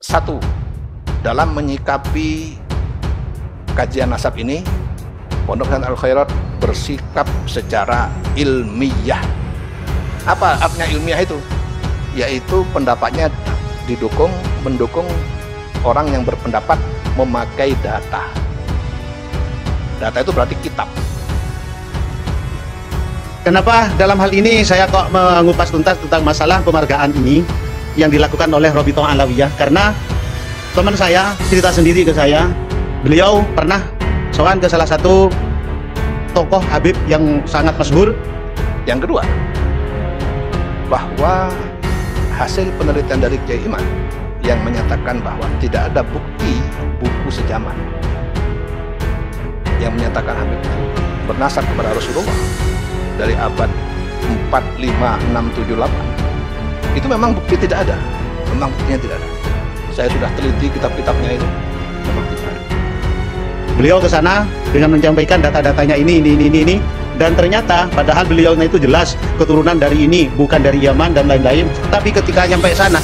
Satu, dalam menyikapi kajian nasab ini, Pondok Pesantren Al Khairat bersikap secara ilmiah. Apa artinya ilmiah itu? Yaitu pendapatnya didukung, mendukung orang yang berpendapat memakai data. Data itu berarti kitab. Kenapa dalam hal ini saya kok mengupas tuntas tentang masalah pemargaan ini? yang dilakukan oleh Robito Alawiyah karena teman saya cerita sendiri ke saya beliau pernah soal ke salah satu tokoh Habib yang sangat masyhur yang kedua bahwa hasil penelitian dari Kiai Iman yang menyatakan bahwa tidak ada bukti buku sejaman yang menyatakan Habib itu bernasab kepada Rasulullah dari abad 45678 itu memang bukti tidak ada memang buktinya tidak ada saya sudah teliti kitab-kitabnya itu memang tidak beliau ke sana dengan menyampaikan data-datanya ini ini ini ini, dan ternyata padahal beliau itu jelas keturunan dari ini bukan dari Yaman dan lain-lain tapi ketika sampai sana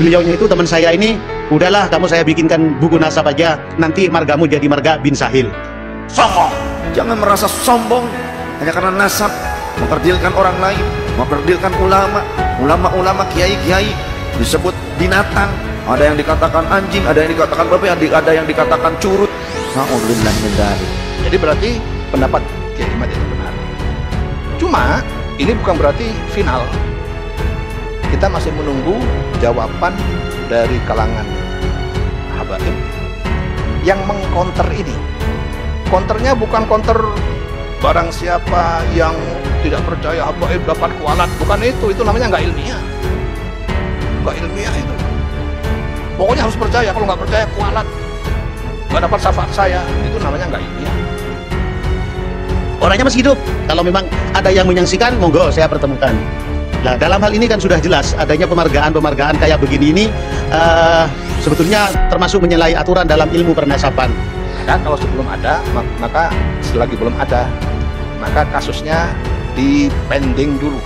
beliau itu teman saya ini udahlah kamu saya bikinkan buku nasab aja nanti margamu jadi marga bin Sahil sombong jangan merasa sombong hanya karena nasab memperdilkan orang lain memperdilkan ulama ulama-ulama kiai-kiai disebut binatang ada yang dikatakan anjing ada yang dikatakan babi ada yang dikatakan curut Nah, min jadi berarti pendapat Kiai Ahmad itu benar cuma ini bukan berarti final kita masih menunggu jawaban dari kalangan habaib yang mengkonter ini konternya bukan konter Barang siapa yang tidak percaya habaib dapat kualat, bukan itu, itu namanya nggak ilmiah. Nggak ilmiah itu. Pokoknya harus percaya, kalau nggak percaya kualat. Nggak dapat syafaat saya, itu namanya nggak ilmiah. Orangnya masih hidup, kalau memang ada yang menyaksikan, monggo saya pertemukan. Nah, dalam hal ini kan sudah jelas adanya pemargaan-pemargaan kayak begini ini uh, sebetulnya termasuk menyalahi aturan dalam ilmu pernasapan. Kan kalau sebelum ada, maka selagi belum ada maka kasusnya dipending dulu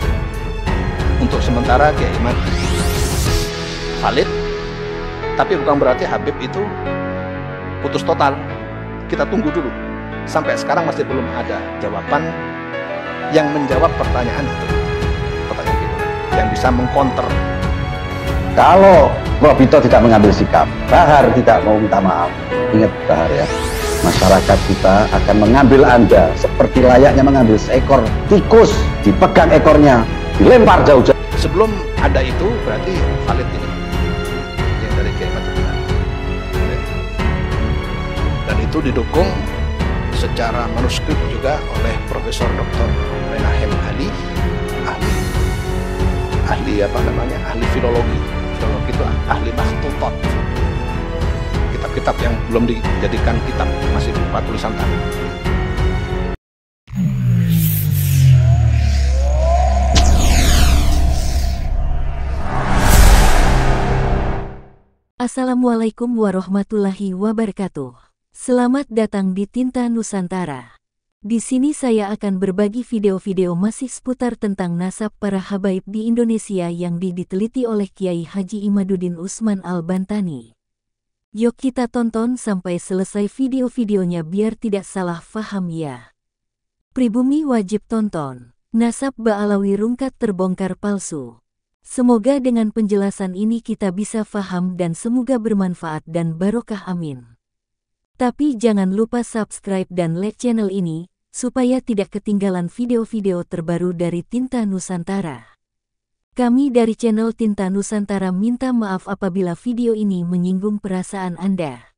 untuk sementara Kiai Iman valid tapi bukan berarti Habib itu putus total kita tunggu dulu sampai sekarang masih belum ada jawaban yang menjawab pertanyaan itu pertanyaan itu yang bisa mengkonter kalau Robito tidak mengambil sikap Bahar tidak mau minta maaf ingat Bahar ya masyarakat kita akan mengambil Anda seperti layaknya mengambil seekor tikus, dipegang ekornya, dilempar jauh-jauh. Sebelum ada itu berarti valid ini yang dari Dan itu didukung secara manuskrip juga oleh Profesor Dr. Menahem Ali, ahli ahli apa namanya ahli filologi filologi itu ahli mahtutot kitab-kitab yang belum dijadikan kitab, masih berupa tulisan tangan. Assalamualaikum warahmatullahi wabarakatuh. Selamat datang di Tinta Nusantara. Di sini saya akan berbagi video-video masih seputar tentang nasab para habaib di Indonesia yang diteliti oleh Kiai Haji Imaduddin Usman Al-Bantani. Yuk kita tonton sampai selesai video-videonya biar tidak salah faham ya. Pribumi wajib tonton. Nasab Ba'alawi rungkat terbongkar palsu. Semoga dengan penjelasan ini kita bisa faham dan semoga bermanfaat dan barokah amin. Tapi jangan lupa subscribe dan like channel ini, supaya tidak ketinggalan video-video terbaru dari Tinta Nusantara. Kami dari channel Tinta Nusantara minta maaf apabila video ini menyinggung perasaan Anda.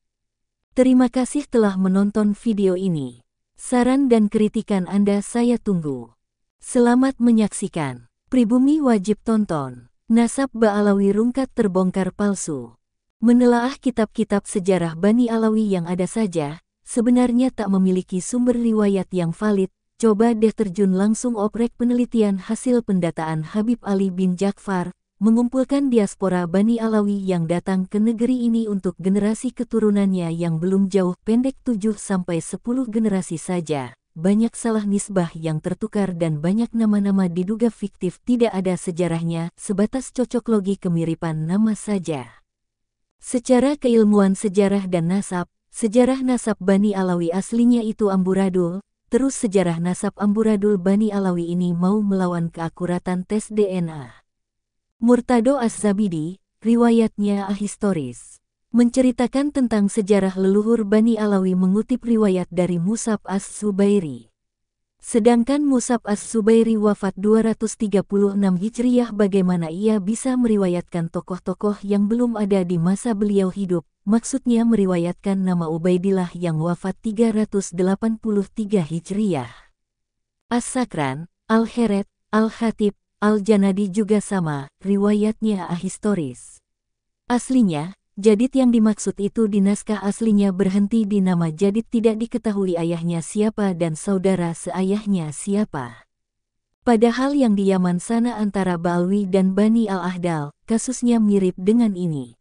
Terima kasih telah menonton video ini. Saran dan kritikan Anda saya tunggu. Selamat menyaksikan. Pribumi wajib tonton. Nasab Ba'alawi rungkat terbongkar palsu. Menelaah kitab-kitab sejarah Bani Alawi yang ada saja, sebenarnya tak memiliki sumber riwayat yang valid, coba deh terjun langsung oprek penelitian hasil pendataan Habib Ali bin Jakfar, mengumpulkan diaspora Bani Alawi yang datang ke negeri ini untuk generasi keturunannya yang belum jauh pendek 7-10 generasi saja. Banyak salah nisbah yang tertukar dan banyak nama-nama diduga fiktif tidak ada sejarahnya, sebatas cocok logi kemiripan nama saja. Secara keilmuan sejarah dan nasab, sejarah nasab Bani Alawi aslinya itu amburadul, terus sejarah nasab Amburadul Bani Alawi ini mau melawan keakuratan tes DNA. Murtado Az-Zabidi, riwayatnya ahistoris, menceritakan tentang sejarah leluhur Bani Alawi mengutip riwayat dari Musab As-Subairi. Sedangkan Musab As-Subairi wafat 236 Hijriyah bagaimana ia bisa meriwayatkan tokoh-tokoh yang belum ada di masa beliau hidup, maksudnya meriwayatkan nama Ubaidillah yang wafat 383 Hijriyah. As-Sakran, Al-Heret, Al-Khatib, Al-Janadi juga sama, riwayatnya ahistoris. Aslinya, Jadid yang dimaksud itu di naskah aslinya berhenti di nama Jadid tidak diketahui ayahnya siapa dan saudara seayahnya siapa. Padahal yang di Yaman sana antara Balwi dan Bani Al-Ahdal, kasusnya mirip dengan ini.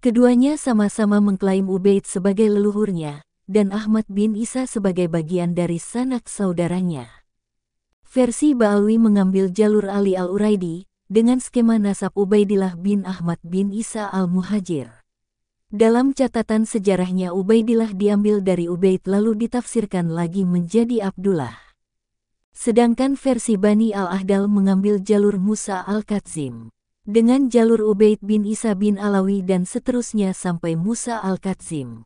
Keduanya sama-sama mengklaim Ubaid sebagai leluhurnya, dan Ahmad bin Isa sebagai bagian dari sanak saudaranya. Versi Ba'alwi mengambil jalur Ali al-Uraidi, dengan skema nasab Ubaidillah bin Ahmad bin Isa al-Muhajir. Dalam catatan sejarahnya Ubaidillah diambil dari Ubaid lalu ditafsirkan lagi menjadi Abdullah. Sedangkan versi Bani al-Ahdal mengambil jalur Musa al katzim dengan jalur Ubaid bin Isa bin Alawi dan seterusnya sampai Musa al-Katsim.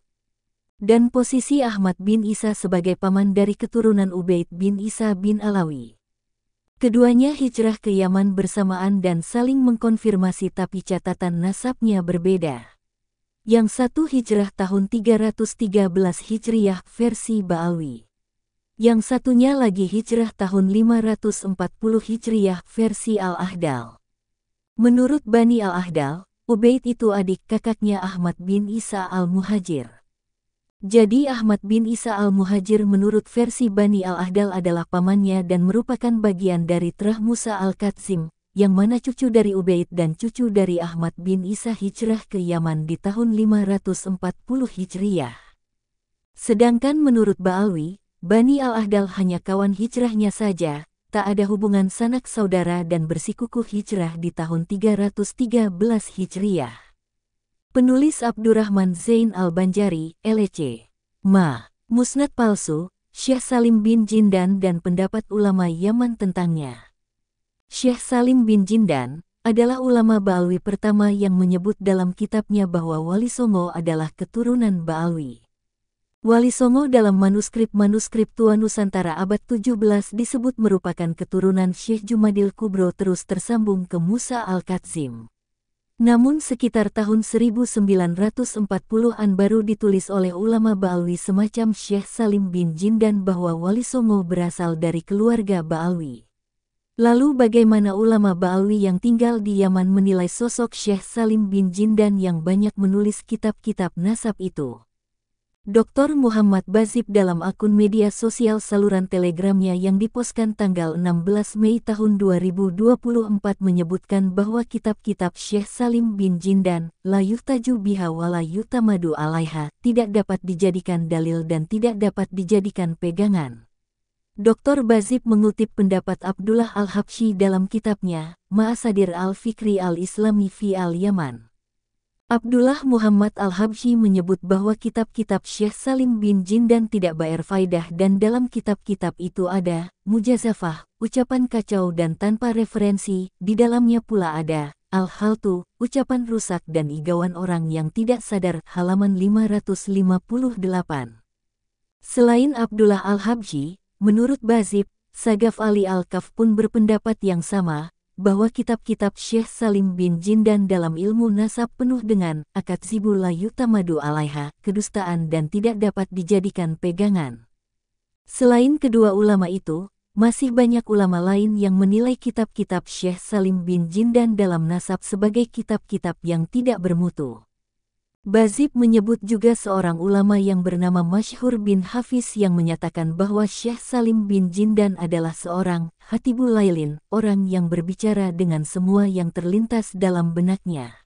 Dan posisi Ahmad bin Isa sebagai paman dari keturunan Ubaid bin Isa bin Alawi. Keduanya hijrah ke Yaman bersamaan dan saling mengkonfirmasi tapi catatan nasabnya berbeda yang satu hijrah tahun 313 Hijriah versi Ba'alwi. Yang satunya lagi hijrah tahun 540 Hijriah versi Al-Ahdal. Menurut Bani Al-Ahdal, Ubaid itu adik kakaknya Ahmad bin Isa Al-Muhajir. Jadi Ahmad bin Isa Al-Muhajir menurut versi Bani Al-Ahdal adalah pamannya dan merupakan bagian dari Trah Musa Al-Katsim, yang mana cucu dari Ubaid dan cucu dari Ahmad bin Isa hijrah ke Yaman di tahun 540 Hijriah. Sedangkan menurut Ba'alwi, Bani Al-Ahdal hanya kawan hijrahnya saja, tak ada hubungan sanak saudara dan bersikukuh hijrah di tahun 313 Hijriah. Penulis Abdurrahman Zain Al-Banjari, LEC. Ma, Musnad Palsu, Syekh Salim bin Jindan dan pendapat ulama Yaman tentangnya. Syekh Salim bin Jindan, adalah ulama Ba'alwi pertama yang menyebut dalam kitabnya bahwa Wali Songo adalah keturunan Ba'alwi. Wali Songo dalam manuskrip-manuskrip Tua Nusantara abad 17 disebut merupakan keturunan Syekh Jumadil Kubro terus tersambung ke Musa Al-Katsim. Namun sekitar tahun 1940-an baru ditulis oleh ulama Baalwi semacam Syekh Salim bin Jindan bahwa Wali Songo berasal dari keluarga Baalwi. Lalu bagaimana ulama Baalwi yang tinggal di Yaman menilai sosok Syekh Salim bin Jindan yang banyak menulis kitab-kitab nasab itu? Dr. Muhammad Bazib dalam akun media sosial saluran telegramnya yang diposkan tanggal 16 Mei tahun 2024 menyebutkan bahwa kitab-kitab Syekh Salim bin Jindan, la yuhtaju biha wa la yutamadu alaiha, tidak dapat dijadikan dalil dan tidak dapat dijadikan pegangan. Dr. Bazib mengutip pendapat Abdullah al habshi dalam kitabnya, Ma'asadir Al-Fikri Al-Islami Fi Al-Yaman. Abdullah Muhammad Al-Habshi menyebut bahwa kitab-kitab Syekh Salim bin Jindan tidak bayar faidah dan dalam kitab-kitab itu ada, mujazafah, ucapan kacau dan tanpa referensi, di dalamnya pula ada, al-haltu, ucapan rusak dan igawan orang yang tidak sadar, halaman 558. Selain Abdullah Al-Habshi, menurut Bazib, Sagaf Ali Al-Kaf pun berpendapat yang sama, bahwa kitab-kitab Syekh Salim bin Jindan dalam ilmu nasab penuh dengan akad zibula yutamadu alaiha, kedustaan dan tidak dapat dijadikan pegangan. Selain kedua ulama itu, masih banyak ulama lain yang menilai kitab-kitab Syekh Salim bin Jindan dalam nasab sebagai kitab-kitab yang tidak bermutu. Bazib menyebut juga seorang ulama yang bernama Mashhur bin Hafiz yang menyatakan bahwa Syekh Salim bin Jindan adalah seorang hatibul lailin, orang yang berbicara dengan semua yang terlintas dalam benaknya.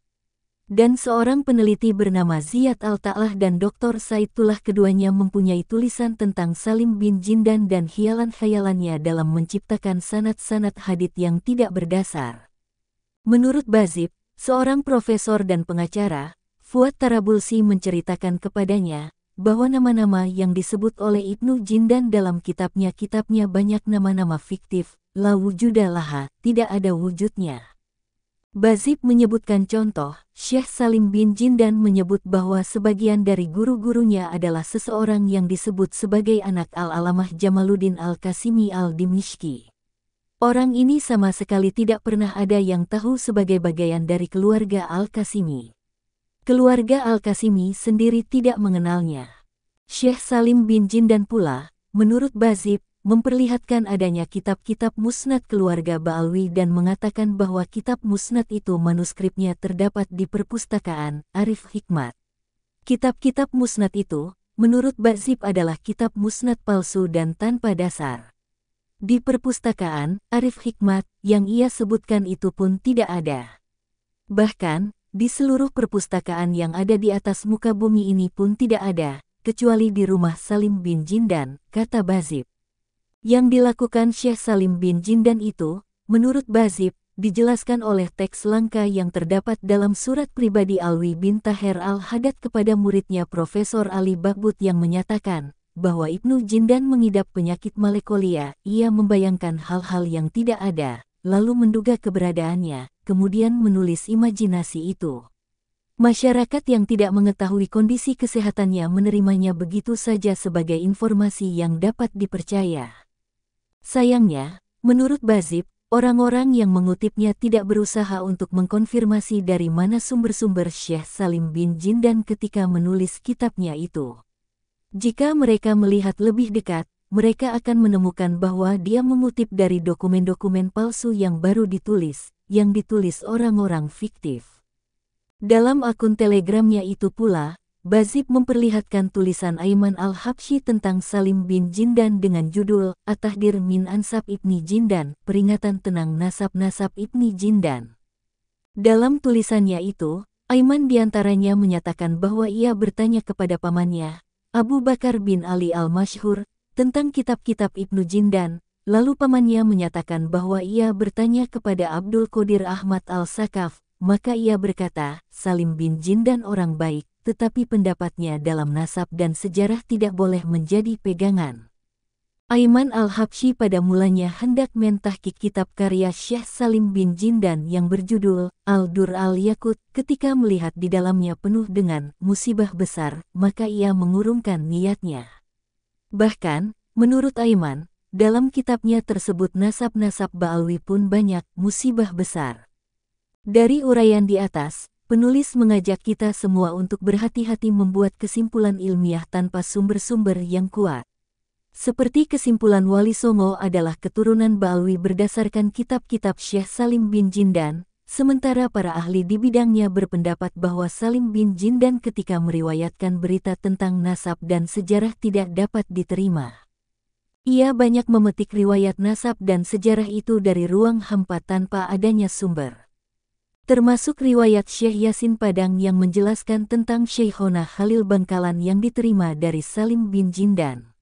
Dan seorang peneliti bernama Ziyad Al-Ta'lah dan Dr. Saidullah keduanya mempunyai tulisan tentang Salim bin Jindan dan hialan khayalannya dalam menciptakan sanat-sanat hadith yang tidak berdasar. Menurut Bazib, seorang profesor dan pengacara, Fuad Tarabulsi menceritakan kepadanya bahwa nama-nama yang disebut oleh Ibnu Jindan dalam kitabnya-kitabnya banyak nama-nama fiktif, la wujudalaha, tidak ada wujudnya. Bazib menyebutkan contoh, Syekh Salim bin Jindan menyebut bahwa sebagian dari guru-gurunya adalah seseorang yang disebut sebagai anak Al-Alamah Jamaluddin Al-Kasimi Al-Dimishki. Orang ini sama sekali tidak pernah ada yang tahu sebagai bagian dari keluarga Al-Kasimi. Keluarga Al-Kasimi sendiri tidak mengenalnya. Syekh Salim bin Jin dan pula, menurut Bazib, memperlihatkan adanya kitab-kitab musnad keluarga Ba'alwi dan mengatakan bahwa kitab musnad itu manuskripnya terdapat di perpustakaan Arif Hikmat. Kitab-kitab musnad itu, menurut Bazib adalah kitab musnad palsu dan tanpa dasar. Di perpustakaan Arif Hikmat yang ia sebutkan itu pun tidak ada. Bahkan, di seluruh perpustakaan yang ada di atas muka bumi ini pun tidak ada, kecuali di rumah Salim bin Jindan, kata Bazib. Yang dilakukan Syekh Salim bin Jindan itu, menurut Bazib, dijelaskan oleh teks langka yang terdapat dalam surat pribadi Alwi bin Taher al-Hadad kepada muridnya Profesor Ali Bakbut yang menyatakan, bahwa Ibnu Jindan mengidap penyakit malekolia, ia membayangkan hal-hal yang tidak ada, lalu menduga keberadaannya, kemudian menulis imajinasi itu. Masyarakat yang tidak mengetahui kondisi kesehatannya menerimanya begitu saja sebagai informasi yang dapat dipercaya. Sayangnya, menurut Bazib, orang-orang yang mengutipnya tidak berusaha untuk mengkonfirmasi dari mana sumber-sumber Syekh Salim bin Jin dan ketika menulis kitabnya itu. Jika mereka melihat lebih dekat, mereka akan menemukan bahwa dia mengutip dari dokumen-dokumen palsu yang baru ditulis, yang ditulis orang-orang fiktif. Dalam akun telegramnya itu pula, Bazib memperlihatkan tulisan Aiman Al-Habshi tentang Salim bin Jindan dengan judul Atahdir min Ansab Ibni Jindan, Peringatan Tenang Nasab-Nasab Ibni Jindan. Dalam tulisannya itu, Aiman diantaranya menyatakan bahwa ia bertanya kepada pamannya, Abu Bakar bin Ali Al-Mashhur, tentang kitab-kitab Ibnu Jindan, Lalu pamannya menyatakan bahwa ia bertanya kepada Abdul Qadir Ahmad Al-Sakaf, maka ia berkata, Salim bin Jin dan orang baik, tetapi pendapatnya dalam nasab dan sejarah tidak boleh menjadi pegangan. Aiman al habshi pada mulanya hendak mentahkik kitab karya Syekh Salim bin Jindan yang berjudul Al-Dur Al-Yakut ketika melihat di dalamnya penuh dengan musibah besar, maka ia mengurungkan niatnya. Bahkan, menurut Aiman, dalam kitabnya tersebut nasab-nasab Ba'alwi pun banyak musibah besar. Dari urayan di atas, penulis mengajak kita semua untuk berhati-hati membuat kesimpulan ilmiah tanpa sumber-sumber yang kuat. Seperti kesimpulan Wali Songo adalah keturunan Ba'alwi berdasarkan kitab-kitab Syekh Salim bin Jindan, sementara para ahli di bidangnya berpendapat bahwa Salim bin Jindan ketika meriwayatkan berita tentang nasab dan sejarah tidak dapat diterima. Ia banyak memetik riwayat nasab dan sejarah itu dari ruang hampa tanpa adanya sumber. Termasuk riwayat Syekh Yasin Padang yang menjelaskan tentang Syekhona Khalil Bangkalan yang diterima dari Salim bin Jindan.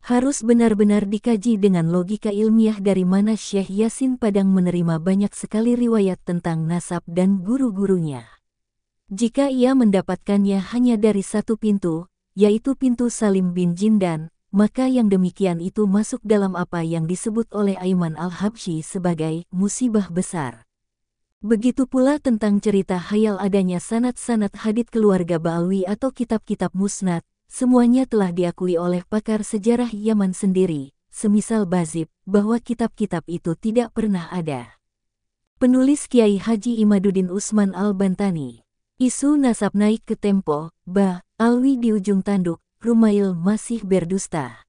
Harus benar-benar dikaji dengan logika ilmiah dari mana Syekh Yasin Padang menerima banyak sekali riwayat tentang nasab dan guru-gurunya. Jika ia mendapatkannya hanya dari satu pintu, yaitu pintu Salim bin Jindan, maka yang demikian itu masuk dalam apa yang disebut oleh Aiman al habshi sebagai musibah besar. Begitu pula tentang cerita hayal adanya sanat-sanat hadit keluarga Ba'alwi atau kitab-kitab musnad, semuanya telah diakui oleh pakar sejarah Yaman sendiri, semisal Bazib, bahwa kitab-kitab itu tidak pernah ada. Penulis Kiai Haji Imaduddin Usman Al-Bantani Isu nasab naik ke tempo, ba, alwi di ujung tanduk, Rumail masih berdusta.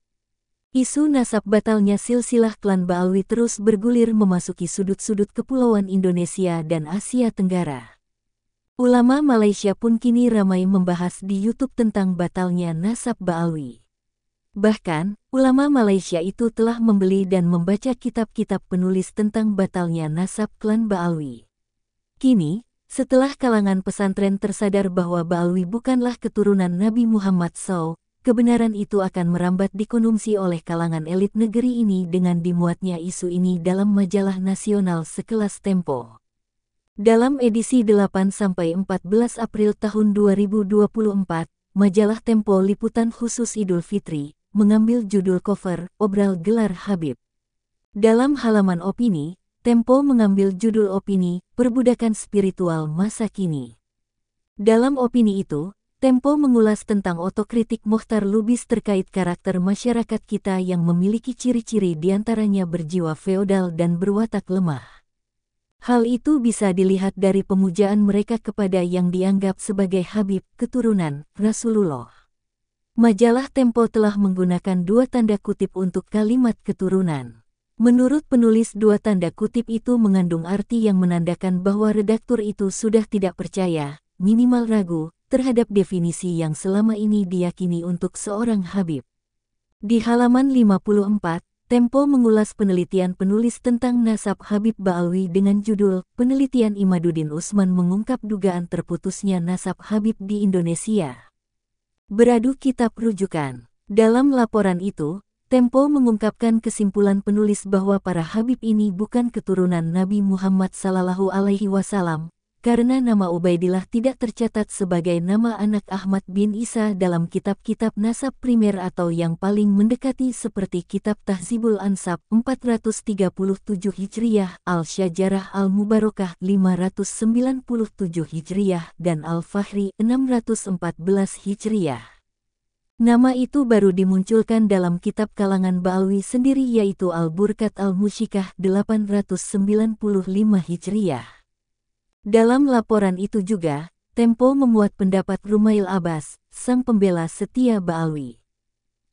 Isu nasab batalnya silsilah klan Ba'alwi terus bergulir memasuki sudut-sudut kepulauan Indonesia dan Asia Tenggara. Ulama Malaysia pun kini ramai membahas di YouTube tentang batalnya nasab Ba'alwi. Bahkan, ulama Malaysia itu telah membeli dan membaca kitab-kitab penulis tentang batalnya nasab klan Ba'alwi. Kini, setelah kalangan pesantren tersadar bahwa Ba'alwi bukanlah keturunan Nabi Muhammad SAW, kebenaran itu akan merambat dikonsumsi oleh kalangan elit negeri ini dengan dimuatnya isu ini dalam majalah nasional sekelas Tempo. Dalam edisi 8-14 sampai April tahun 2024, majalah Tempo liputan khusus Idul Fitri mengambil judul cover Obral Gelar Habib. Dalam halaman opini, Tempo mengambil judul opini Perbudakan Spiritual Masa Kini. Dalam opini itu, Tempo mengulas tentang otokritik Mohtar Lubis terkait karakter masyarakat kita yang memiliki ciri-ciri diantaranya berjiwa feodal dan berwatak lemah. Hal itu bisa dilihat dari pemujaan mereka kepada yang dianggap sebagai Habib, keturunan Rasulullah. Majalah Tempo telah menggunakan dua tanda kutip untuk kalimat keturunan. Menurut penulis dua tanda kutip itu mengandung arti yang menandakan bahwa redaktur itu sudah tidak percaya, minimal ragu, terhadap definisi yang selama ini diyakini untuk seorang Habib. Di halaman 54, Tempo mengulas penelitian penulis tentang nasab Habib Ba'alwi dengan judul Penelitian Imaduddin Usman mengungkap dugaan terputusnya nasab Habib di Indonesia. Beradu kitab rujukan. Dalam laporan itu, Tempo mengungkapkan kesimpulan penulis bahwa para Habib ini bukan keturunan Nabi Muhammad Sallallahu Alaihi Wasallam, karena nama Ubaidillah tidak tercatat sebagai nama anak Ahmad bin Isa dalam kitab-kitab nasab primer atau yang paling mendekati seperti kitab Tahzibul Ansab 437 Hijriyah, Al-Syajarah Al-Mubarakah 597 Hijriyah, dan Al-Fahri 614 Hijriyah. Nama itu baru dimunculkan dalam kitab kalangan Ba'alwi sendiri yaitu Al-Burkat Al-Mushikah 895 Hijriyah. Dalam laporan itu juga, Tempo memuat pendapat Rumail Abbas, sang pembela setia Ba'alwi.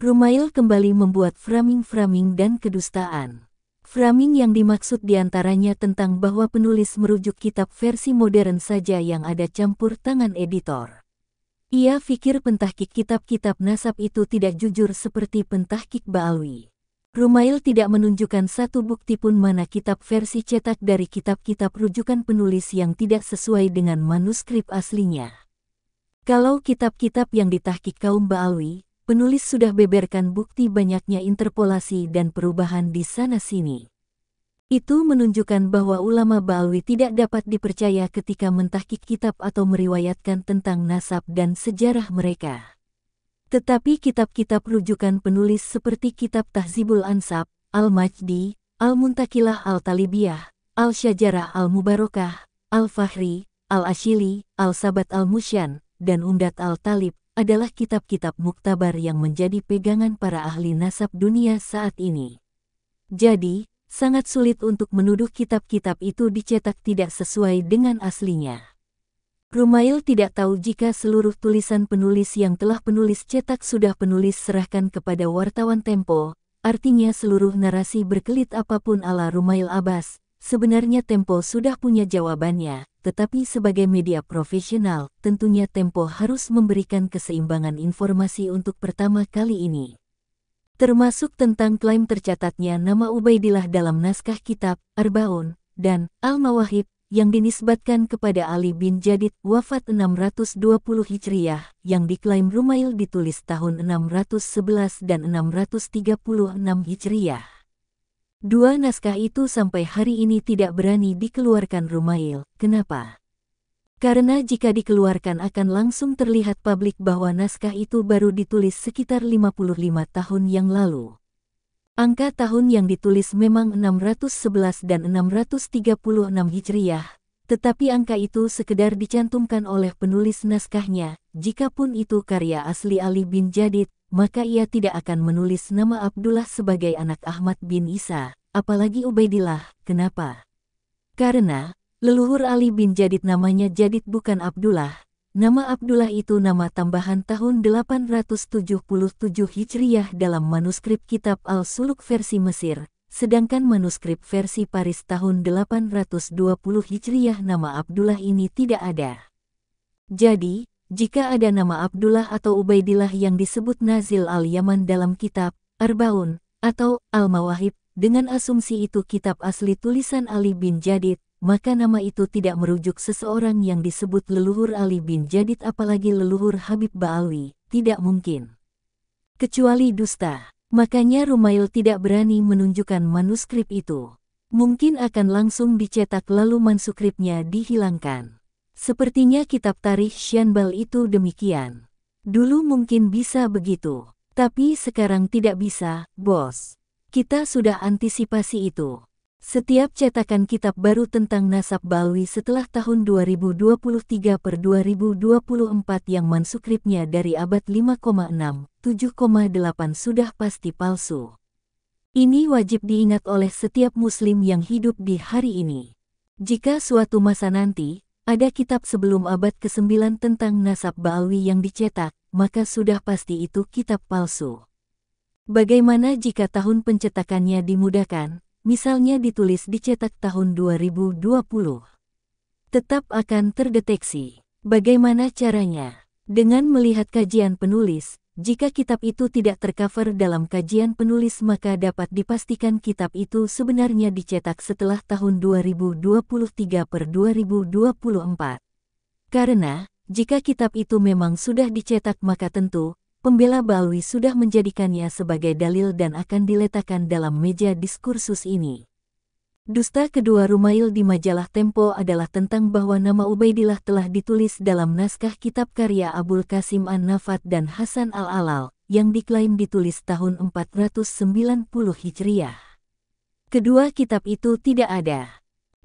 Rumail kembali membuat framing-framing dan kedustaan. Framing yang dimaksud diantaranya tentang bahwa penulis merujuk kitab versi modern saja yang ada campur tangan editor. Ia pikir pentahkik kitab-kitab nasab itu tidak jujur seperti pentahkik Ba'alwi. Rumail tidak menunjukkan satu bukti pun mana kitab versi cetak dari kitab-kitab rujukan penulis yang tidak sesuai dengan manuskrip aslinya. Kalau kitab-kitab yang ditahkik kaum Ba'alwi, penulis sudah beberkan bukti banyaknya interpolasi dan perubahan di sana-sini. Itu menunjukkan bahwa ulama Ba'alwi tidak dapat dipercaya ketika mentahkik kitab atau meriwayatkan tentang nasab dan sejarah mereka. Tetapi kitab-kitab rujukan penulis seperti kitab Tahzibul Ansab, Al-Majdi, Al-Muntakilah Al-Talibiyah, Al-Syajarah al mubarokah Al-Fahri, Al-Ashili, Al-Sabat Al-Musyan, dan Umdat Al-Talib adalah kitab-kitab muktabar yang menjadi pegangan para ahli nasab dunia saat ini. Jadi, sangat sulit untuk menuduh kitab-kitab itu dicetak tidak sesuai dengan aslinya. Rumail tidak tahu jika seluruh tulisan penulis yang telah penulis cetak sudah penulis serahkan kepada wartawan Tempo, artinya seluruh narasi berkelit apapun ala Rumail Abbas. Sebenarnya Tempo sudah punya jawabannya, tetapi sebagai media profesional, tentunya Tempo harus memberikan keseimbangan informasi untuk pertama kali ini. Termasuk tentang klaim tercatatnya nama Ubaidillah dalam naskah kitab, Arbaun, dan Al-Mawahib, yang dinisbatkan kepada Ali bin Jadid wafat 620 Hijriah yang diklaim Rumail ditulis tahun 611 dan 636 Hijriah. Dua naskah itu sampai hari ini tidak berani dikeluarkan Rumail. Kenapa? Karena jika dikeluarkan akan langsung terlihat publik bahwa naskah itu baru ditulis sekitar 55 tahun yang lalu. Angka tahun yang ditulis memang 611 dan 636 Hijriyah, tetapi angka itu sekedar dicantumkan oleh penulis naskahnya, jikapun itu karya asli Ali bin Jadid, maka ia tidak akan menulis nama Abdullah sebagai anak Ahmad bin Isa, apalagi Ubaidillah, kenapa? Karena, leluhur Ali bin Jadid namanya Jadid bukan Abdullah, Nama Abdullah itu nama tambahan tahun 877 Hijriyah dalam manuskrip kitab Al-Suluk versi Mesir, sedangkan manuskrip versi Paris tahun 820 Hijriyah nama Abdullah ini tidak ada. Jadi, jika ada nama Abdullah atau Ubaidillah yang disebut Nazil al-Yaman dalam kitab Arbaun atau Al-Mawahib, dengan asumsi itu kitab asli tulisan Ali bin Jadid, maka nama itu tidak merujuk seseorang yang disebut leluhur Ali bin Jadid apalagi leluhur Habib Ba'alwi, tidak mungkin. Kecuali dusta, makanya Rumail tidak berani menunjukkan manuskrip itu. Mungkin akan langsung dicetak lalu manuskripnya dihilangkan. Sepertinya kitab tarikh Syanbal itu demikian. Dulu mungkin bisa begitu, tapi sekarang tidak bisa, bos. Kita sudah antisipasi itu. Setiap cetakan kitab baru tentang nasab Balwi setelah tahun 2023 per 2024 yang mansukripnya dari abad 5,6, 7,8 sudah pasti palsu. Ini wajib diingat oleh setiap muslim yang hidup di hari ini. Jika suatu masa nanti, ada kitab sebelum abad ke-9 tentang nasab Balwi yang dicetak, maka sudah pasti itu kitab palsu. Bagaimana jika tahun pencetakannya dimudahkan, misalnya ditulis dicetak tahun 2020, tetap akan terdeteksi. Bagaimana caranya? Dengan melihat kajian penulis, jika kitab itu tidak tercover dalam kajian penulis maka dapat dipastikan kitab itu sebenarnya dicetak setelah tahun 2023 per 2024. Karena, jika kitab itu memang sudah dicetak maka tentu, pembela Balwi sudah menjadikannya sebagai dalil dan akan diletakkan dalam meja diskursus ini. Dusta kedua Rumail di majalah Tempo adalah tentang bahwa nama Ubaidillah telah ditulis dalam naskah kitab karya Abul Qasim An-Nafat dan Hasan Al-Alal, yang diklaim ditulis tahun 490 Hijriah. Kedua kitab itu tidak ada.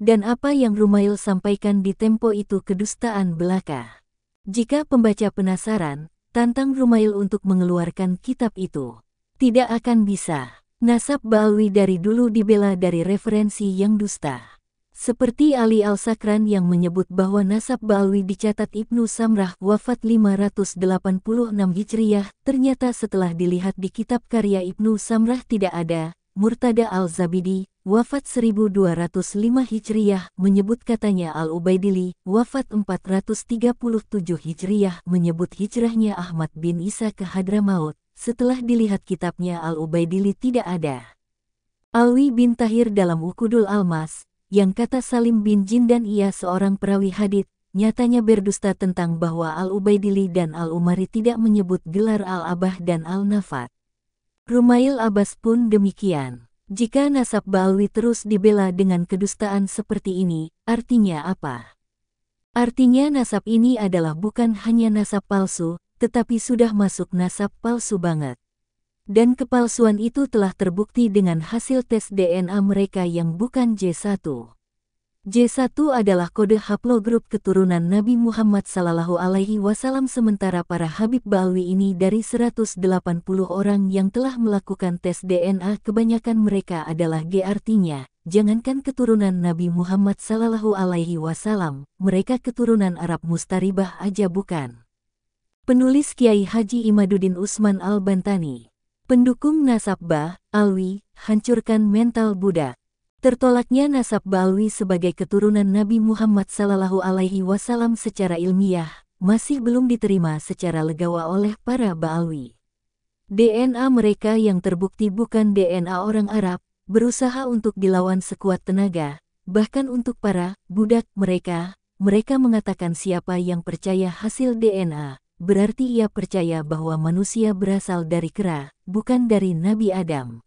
Dan apa yang Rumail sampaikan di Tempo itu kedustaan belaka. Jika pembaca penasaran, Tantang Rumail untuk mengeluarkan kitab itu. Tidak akan bisa. Nasab Balwi dari dulu dibela dari referensi yang dusta. Seperti Ali Al-Sakran yang menyebut bahwa nasab Balwi dicatat Ibnu Samrah wafat 586 Hijriyah, ternyata setelah dilihat di kitab karya Ibnu Samrah tidak ada, Murtada al-Zabidi, wafat 1205 Hijriyah, menyebut katanya Al-Ubaidili, wafat 437 Hijriyah, menyebut hijrahnya Ahmad bin Isa ke Hadramaut, setelah dilihat kitabnya Al-Ubaidili tidak ada. Alwi bin Tahir dalam Ukudul Almas, yang kata Salim bin Jin dan ia seorang perawi hadith, nyatanya berdusta tentang bahwa Al-Ubaidili dan Al-Umari tidak menyebut gelar Al-Abah dan Al-Nafat. Rumail Abbas pun demikian. Jika nasab Bawi terus dibela dengan kedustaan seperti ini, artinya apa? Artinya nasab ini adalah bukan hanya nasab palsu, tetapi sudah masuk nasab palsu banget. Dan kepalsuan itu telah terbukti dengan hasil tes DNA mereka yang bukan J1. J1 adalah kode haplogrup keturunan Nabi Muhammad Sallallahu Alaihi Wasallam sementara para Habib Balwi ini dari 180 orang yang telah melakukan tes DNA kebanyakan mereka adalah G artinya, jangankan keturunan Nabi Muhammad Sallallahu Alaihi Wasallam, mereka keturunan Arab Mustaribah aja bukan. Penulis Kiai Haji Imaduddin Usman Al-Bantani. Pendukung Nasabah, Alwi, hancurkan mental Buddha. Tertolaknya nasab Balwi sebagai keturunan Nabi Muhammad Sallallahu Alaihi Wasallam secara ilmiah masih belum diterima secara legawa oleh para Balwi. DNA mereka yang terbukti bukan DNA orang Arab berusaha untuk dilawan sekuat tenaga, bahkan untuk para budak mereka. Mereka mengatakan siapa yang percaya hasil DNA, berarti ia percaya bahwa manusia berasal dari kera, bukan dari Nabi Adam.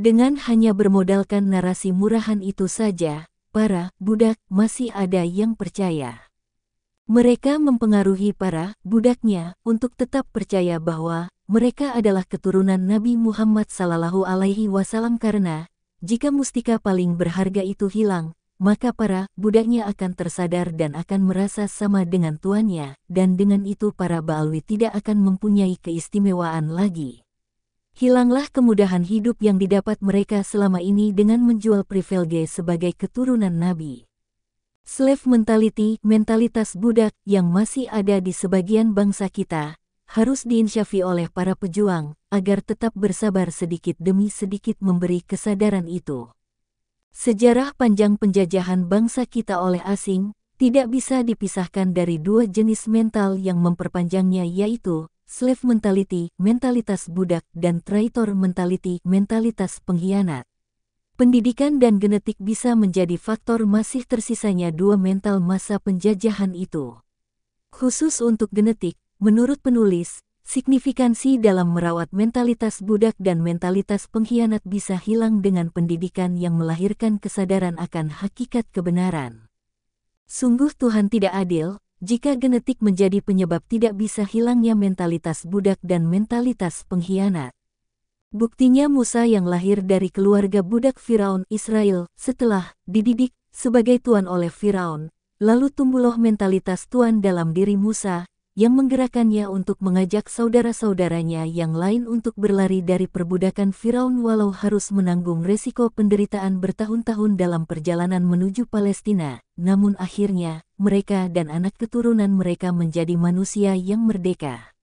Dengan hanya bermodalkan narasi murahan itu saja, para budak masih ada yang percaya. Mereka mempengaruhi para budaknya untuk tetap percaya bahwa mereka adalah keturunan Nabi Muhammad Sallallahu Alaihi Wasallam karena jika mustika paling berharga itu hilang, maka para budaknya akan tersadar dan akan merasa sama dengan tuannya, dan dengan itu para Baalwi tidak akan mempunyai keistimewaan lagi hilanglah kemudahan hidup yang didapat mereka selama ini dengan menjual privilege sebagai keturunan Nabi. Slave mentality, mentalitas budak yang masih ada di sebagian bangsa kita, harus diinsyafi oleh para pejuang, agar tetap bersabar sedikit demi sedikit memberi kesadaran itu. Sejarah panjang penjajahan bangsa kita oleh asing, tidak bisa dipisahkan dari dua jenis mental yang memperpanjangnya yaitu, slave mentality, mentalitas budak, dan traitor mentality, mentalitas pengkhianat. Pendidikan dan genetik bisa menjadi faktor masih tersisanya dua mental masa penjajahan itu. Khusus untuk genetik, menurut penulis, signifikansi dalam merawat mentalitas budak dan mentalitas pengkhianat bisa hilang dengan pendidikan yang melahirkan kesadaran akan hakikat kebenaran. Sungguh Tuhan tidak adil, jika genetik menjadi penyebab tidak bisa hilangnya mentalitas budak dan mentalitas pengkhianat. Buktinya Musa yang lahir dari keluarga budak Firaun Israel setelah dididik sebagai tuan oleh Firaun, lalu tumbuhlah mentalitas tuan dalam diri Musa yang menggerakkannya untuk mengajak saudara-saudaranya yang lain untuk berlari dari perbudakan Firaun walau harus menanggung resiko penderitaan bertahun-tahun dalam perjalanan menuju Palestina, namun akhirnya, mereka dan anak keturunan mereka menjadi manusia yang merdeka.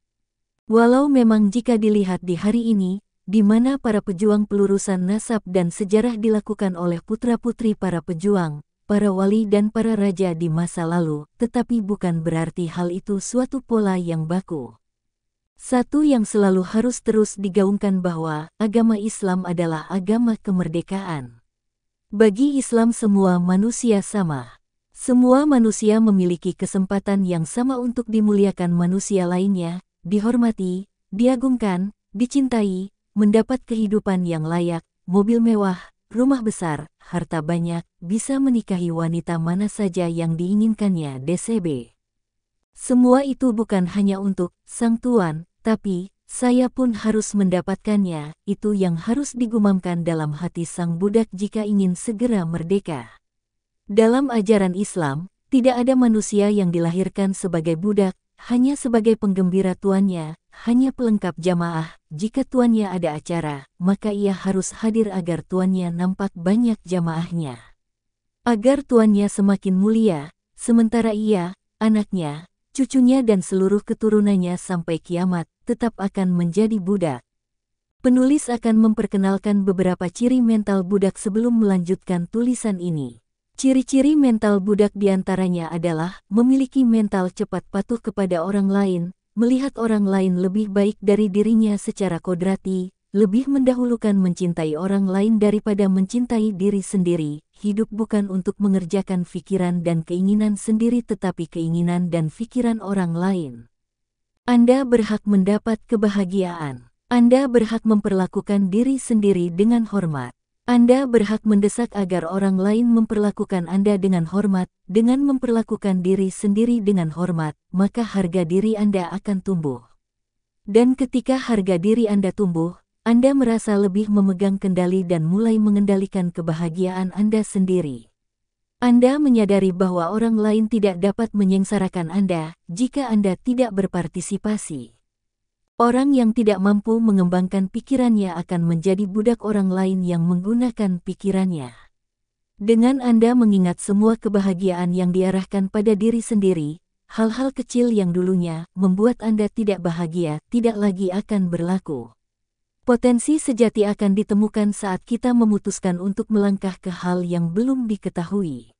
Walau memang jika dilihat di hari ini, di mana para pejuang pelurusan nasab dan sejarah dilakukan oleh putra-putri para pejuang, para wali dan para raja di masa lalu, tetapi bukan berarti hal itu suatu pola yang baku. Satu yang selalu harus terus digaungkan bahwa agama Islam adalah agama kemerdekaan. Bagi Islam semua manusia sama. Semua manusia memiliki kesempatan yang sama untuk dimuliakan manusia lainnya, dihormati, diagungkan, dicintai, mendapat kehidupan yang layak, mobil mewah, rumah besar, harta banyak, bisa menikahi wanita mana saja yang diinginkannya DCB. Semua itu bukan hanya untuk sang tuan, tapi saya pun harus mendapatkannya, itu yang harus digumamkan dalam hati sang budak jika ingin segera merdeka. Dalam ajaran Islam, tidak ada manusia yang dilahirkan sebagai budak, hanya sebagai penggembira tuannya, hanya pelengkap jamaah, jika tuannya ada acara, maka ia harus hadir agar tuannya nampak banyak jamaahnya. Agar tuannya semakin mulia, sementara ia, anaknya, cucunya dan seluruh keturunannya sampai kiamat, tetap akan menjadi budak. Penulis akan memperkenalkan beberapa ciri mental budak sebelum melanjutkan tulisan ini. Ciri-ciri mental budak diantaranya adalah memiliki mental cepat patuh kepada orang lain, melihat orang lain lebih baik dari dirinya secara kodrati, lebih mendahulukan mencintai orang lain daripada mencintai diri sendiri. Hidup bukan untuk mengerjakan pikiran dan keinginan sendiri tetapi keinginan dan pikiran orang lain. Anda berhak mendapat kebahagiaan. Anda berhak memperlakukan diri sendiri dengan hormat. Anda berhak mendesak agar orang lain memperlakukan Anda dengan hormat, dengan memperlakukan diri sendiri dengan hormat, maka harga diri Anda akan tumbuh. Dan ketika harga diri Anda tumbuh, Anda merasa lebih memegang kendali dan mulai mengendalikan kebahagiaan Anda sendiri. Anda menyadari bahwa orang lain tidak dapat menyengsarakan Anda jika Anda tidak berpartisipasi. Orang yang tidak mampu mengembangkan pikirannya akan menjadi budak orang lain yang menggunakan pikirannya. Dengan Anda mengingat semua kebahagiaan yang diarahkan pada diri sendiri, hal-hal kecil yang dulunya membuat Anda tidak bahagia tidak lagi akan berlaku. Potensi sejati akan ditemukan saat kita memutuskan untuk melangkah ke hal yang belum diketahui.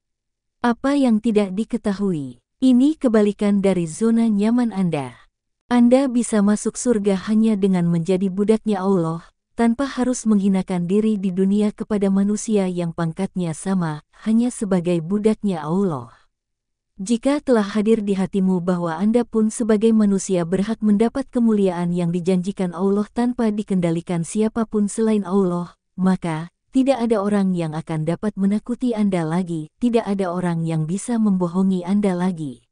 Apa yang tidak diketahui, ini kebalikan dari zona nyaman Anda. Anda bisa masuk surga hanya dengan menjadi budaknya Allah, tanpa harus menghinakan diri di dunia kepada manusia yang pangkatnya sama, hanya sebagai budaknya Allah. Jika telah hadir di hatimu bahwa Anda pun sebagai manusia berhak mendapat kemuliaan yang dijanjikan Allah tanpa dikendalikan siapapun selain Allah, maka tidak ada orang yang akan dapat menakuti Anda lagi, tidak ada orang yang bisa membohongi Anda lagi.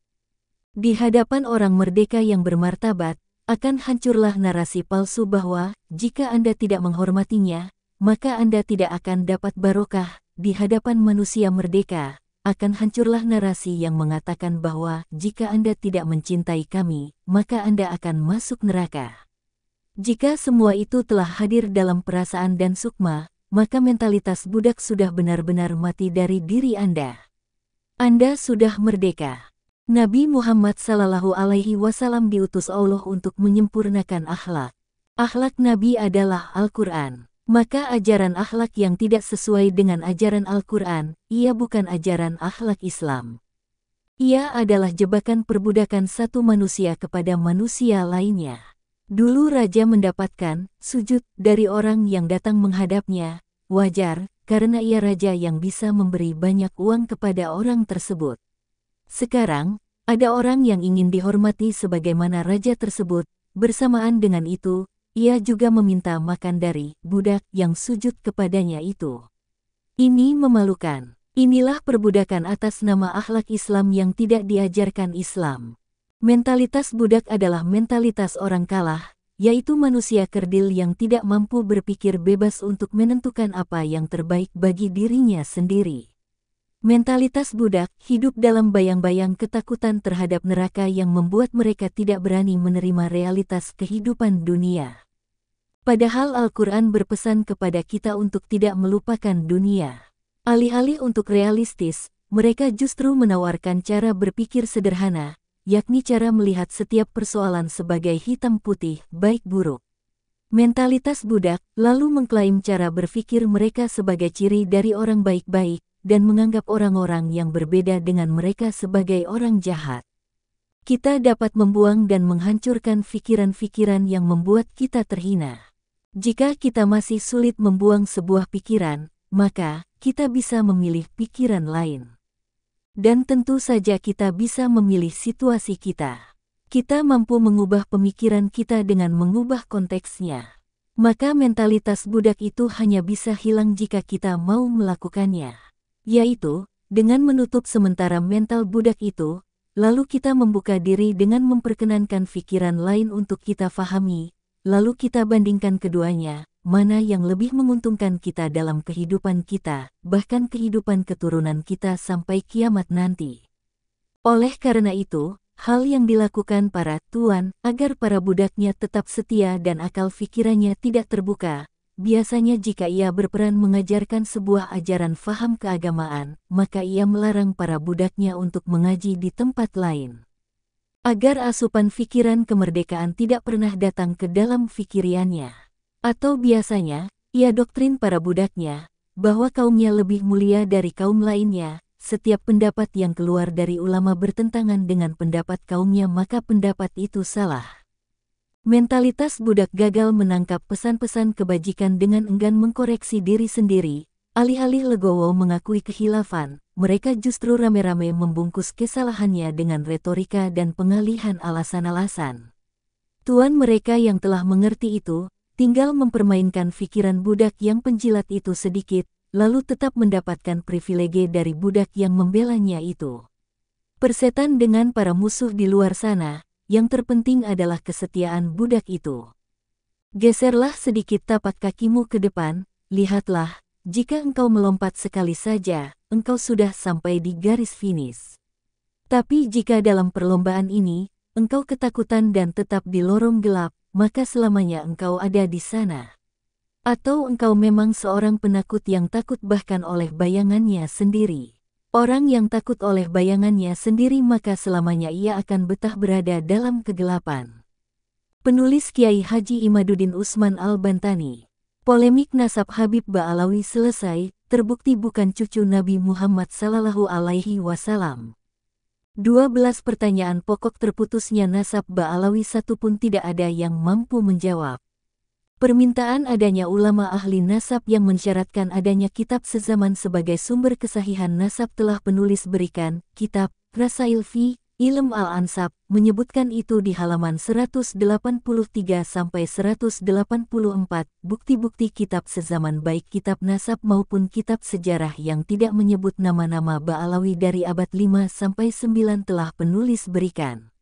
Di hadapan orang merdeka yang bermartabat, akan hancurlah narasi palsu bahwa jika Anda tidak menghormatinya, maka Anda tidak akan dapat barokah di hadapan manusia merdeka. Akan hancurlah narasi yang mengatakan bahwa jika Anda tidak mencintai kami, maka Anda akan masuk neraka. Jika semua itu telah hadir dalam perasaan dan sukma, maka mentalitas budak sudah benar-benar mati dari diri Anda. Anda sudah merdeka. Nabi Muhammad Sallallahu Alaihi Wasallam diutus Allah untuk menyempurnakan akhlak. Akhlak Nabi adalah Al-Quran. Maka ajaran akhlak yang tidak sesuai dengan ajaran Al-Quran, ia bukan ajaran akhlak Islam. Ia adalah jebakan perbudakan satu manusia kepada manusia lainnya. Dulu Raja mendapatkan sujud dari orang yang datang menghadapnya, wajar, karena ia Raja yang bisa memberi banyak uang kepada orang tersebut. Sekarang, ada orang yang ingin dihormati sebagaimana raja tersebut, bersamaan dengan itu, ia juga meminta makan dari budak yang sujud kepadanya itu. Ini memalukan. Inilah perbudakan atas nama akhlak Islam yang tidak diajarkan Islam. Mentalitas budak adalah mentalitas orang kalah, yaitu manusia kerdil yang tidak mampu berpikir bebas untuk menentukan apa yang terbaik bagi dirinya sendiri. Mentalitas budak hidup dalam bayang-bayang ketakutan terhadap neraka yang membuat mereka tidak berani menerima realitas kehidupan dunia. Padahal Al-Quran berpesan kepada kita untuk tidak melupakan dunia. Alih-alih untuk realistis, mereka justru menawarkan cara berpikir sederhana, yakni cara melihat setiap persoalan sebagai hitam putih, baik buruk. Mentalitas budak lalu mengklaim cara berpikir mereka sebagai ciri dari orang baik-baik, dan menganggap orang-orang yang berbeda dengan mereka sebagai orang jahat. Kita dapat membuang dan menghancurkan pikiran-pikiran yang membuat kita terhina. Jika kita masih sulit membuang sebuah pikiran, maka kita bisa memilih pikiran lain. Dan tentu saja kita bisa memilih situasi kita kita mampu mengubah pemikiran kita dengan mengubah konteksnya. Maka mentalitas budak itu hanya bisa hilang jika kita mau melakukannya yaitu, dengan menutup sementara mental budak itu, lalu kita membuka diri dengan memperkenankan pikiran lain untuk kita fahami, lalu kita bandingkan keduanya, mana yang lebih menguntungkan kita dalam kehidupan kita, bahkan kehidupan keturunan kita sampai kiamat nanti. Oleh karena itu, hal yang dilakukan para tuan agar para budaknya tetap setia dan akal fikirannya tidak terbuka, Biasanya jika ia berperan mengajarkan sebuah ajaran faham keagamaan, maka ia melarang para budaknya untuk mengaji di tempat lain. Agar asupan fikiran kemerdekaan tidak pernah datang ke dalam fikiriannya. Atau biasanya, ia doktrin para budaknya, bahwa kaumnya lebih mulia dari kaum lainnya, setiap pendapat yang keluar dari ulama bertentangan dengan pendapat kaumnya maka pendapat itu salah. Mentalitas budak gagal menangkap pesan-pesan kebajikan dengan enggan mengkoreksi diri sendiri. Alih-alih Legowo mengakui kehilafan, mereka justru rame-rame membungkus kesalahannya dengan retorika dan pengalihan alasan-alasan. Tuan mereka yang telah mengerti itu, tinggal mempermainkan pikiran budak yang penjilat itu sedikit, lalu tetap mendapatkan privilege dari budak yang membelanya itu. Persetan dengan para musuh di luar sana, yang terpenting adalah kesetiaan budak itu. Geserlah sedikit tapak kakimu ke depan, lihatlah, jika engkau melompat sekali saja, engkau sudah sampai di garis finish. Tapi jika dalam perlombaan ini, engkau ketakutan dan tetap di lorong gelap, maka selamanya engkau ada di sana. Atau engkau memang seorang penakut yang takut bahkan oleh bayangannya sendiri. Orang yang takut oleh bayangannya sendiri maka selamanya ia akan betah berada dalam kegelapan. Penulis Kiai Haji Imaduddin Usman Al-Bantani. Polemik nasab Habib Ba'alawi selesai, terbukti bukan cucu Nabi Muhammad Sallallahu Alaihi Wasallam. 12 pertanyaan pokok terputusnya nasab Ba'alawi satu pun tidak ada yang mampu menjawab. Permintaan adanya ulama ahli nasab yang mensyaratkan adanya kitab sezaman sebagai sumber kesahihan nasab telah penulis berikan, kitab, Rasail Fi, Ilm Al-Ansab, menyebutkan itu di halaman 183-184, bukti-bukti kitab sezaman baik kitab nasab maupun kitab sejarah yang tidak menyebut nama-nama Ba'alawi dari abad 5-9 telah penulis berikan.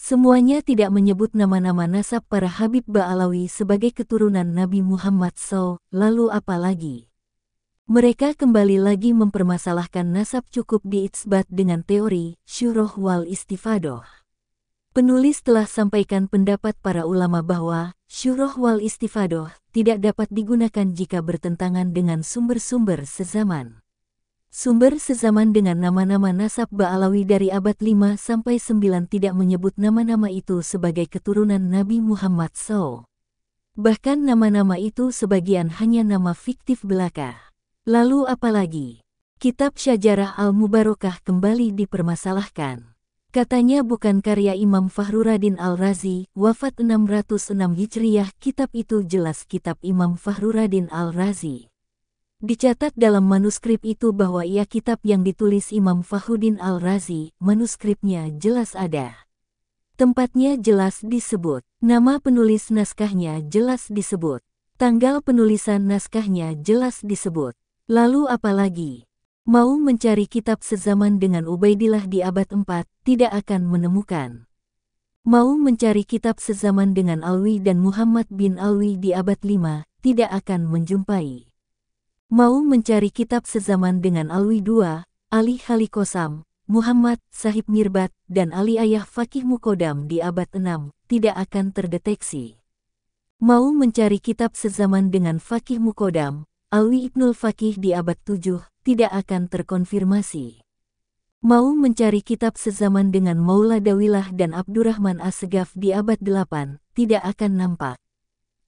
Semuanya tidak menyebut nama-nama nasab para Habib Ba'alawi sebagai keturunan Nabi Muhammad SAW, lalu apa lagi? Mereka kembali lagi mempermasalahkan nasab cukup diitsbat dengan teori syuroh wal istifadoh. Penulis telah sampaikan pendapat para ulama bahwa syuroh wal istifadoh tidak dapat digunakan jika bertentangan dengan sumber-sumber sezaman. Sumber sezaman dengan nama-nama nasab Ba'alawi dari abad 5 sampai 9 tidak menyebut nama-nama itu sebagai keturunan Nabi Muhammad SAW. Bahkan nama-nama itu sebagian hanya nama fiktif belaka. Lalu apalagi? Kitab Syajarah Al-Mubarakah kembali dipermasalahkan. Katanya bukan karya Imam Fahruradin Al-Razi, wafat 606 Hijriah, kitab itu jelas kitab Imam Fahruradin Al-Razi. Dicatat dalam manuskrip itu bahwa ia kitab yang ditulis Imam Fahuddin Al-Razi, manuskripnya jelas ada. Tempatnya jelas disebut, nama penulis naskahnya jelas disebut, tanggal penulisan naskahnya jelas disebut. Lalu apalagi? Mau mencari kitab sezaman dengan Ubaidillah di abad 4, tidak akan menemukan. Mau mencari kitab sezaman dengan Alwi dan Muhammad bin Alwi di abad 5, tidak akan menjumpai. Mau mencari kitab sezaman dengan Alwi II, Ali Khalikosam, Muhammad, Sahib Mirbat, dan Ali Ayah Fakih Mukodam di abad 6, tidak akan terdeteksi. Mau mencari kitab sezaman dengan Fakih Mukodam, Alwi Ibnul Fakih di abad 7, tidak akan terkonfirmasi. Mau mencari kitab sezaman dengan Maula Dawilah dan Abdurrahman Asegaf di abad 8, tidak akan nampak.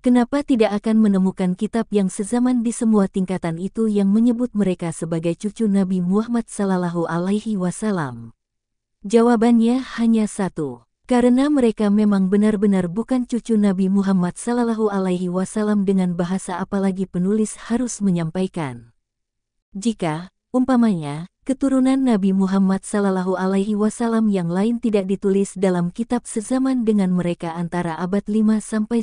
Kenapa tidak akan menemukan kitab yang sezaman di semua tingkatan itu yang menyebut mereka sebagai cucu Nabi Muhammad Sallallahu Alaihi Wasallam? Jawabannya hanya satu. Karena mereka memang benar-benar bukan cucu Nabi Muhammad Sallallahu Alaihi Wasallam dengan bahasa apalagi penulis harus menyampaikan. Jika, umpamanya, keturunan Nabi Muhammad Sallallahu Alaihi Wasallam yang lain tidak ditulis dalam kitab sezaman dengan mereka antara abad 5 sampai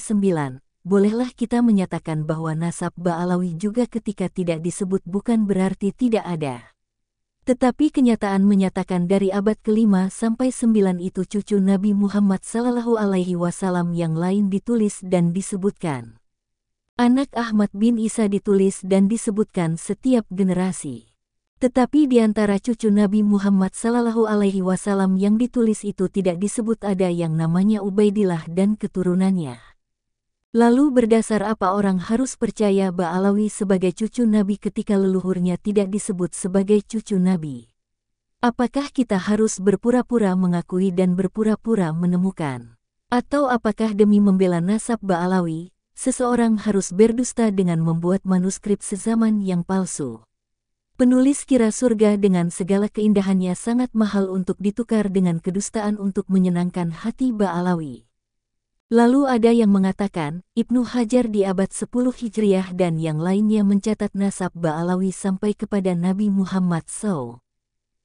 9, bolehlah kita menyatakan bahwa nasab Ba'alawi juga ketika tidak disebut bukan berarti tidak ada. Tetapi kenyataan menyatakan dari abad ke-5 sampai 9 itu cucu Nabi Muhammad Sallallahu Alaihi Wasallam yang lain ditulis dan disebutkan. Anak Ahmad bin Isa ditulis dan disebutkan setiap generasi. Tetapi di antara cucu Nabi Muhammad Sallallahu Alaihi Wasallam yang ditulis itu tidak disebut ada yang namanya Ubaidillah dan keturunannya. Lalu berdasar apa orang harus percaya Ba'alawi sebagai cucu Nabi ketika leluhurnya tidak disebut sebagai cucu Nabi? Apakah kita harus berpura-pura mengakui dan berpura-pura menemukan? Atau apakah demi membela nasab Ba'alawi, seseorang harus berdusta dengan membuat manuskrip sezaman yang palsu? Penulis kira surga dengan segala keindahannya sangat mahal untuk ditukar dengan kedustaan untuk menyenangkan hati Ba'alawi. Lalu ada yang mengatakan, Ibnu Hajar di abad 10 Hijriah dan yang lainnya mencatat nasab Ba'alawi sampai kepada Nabi Muhammad SAW.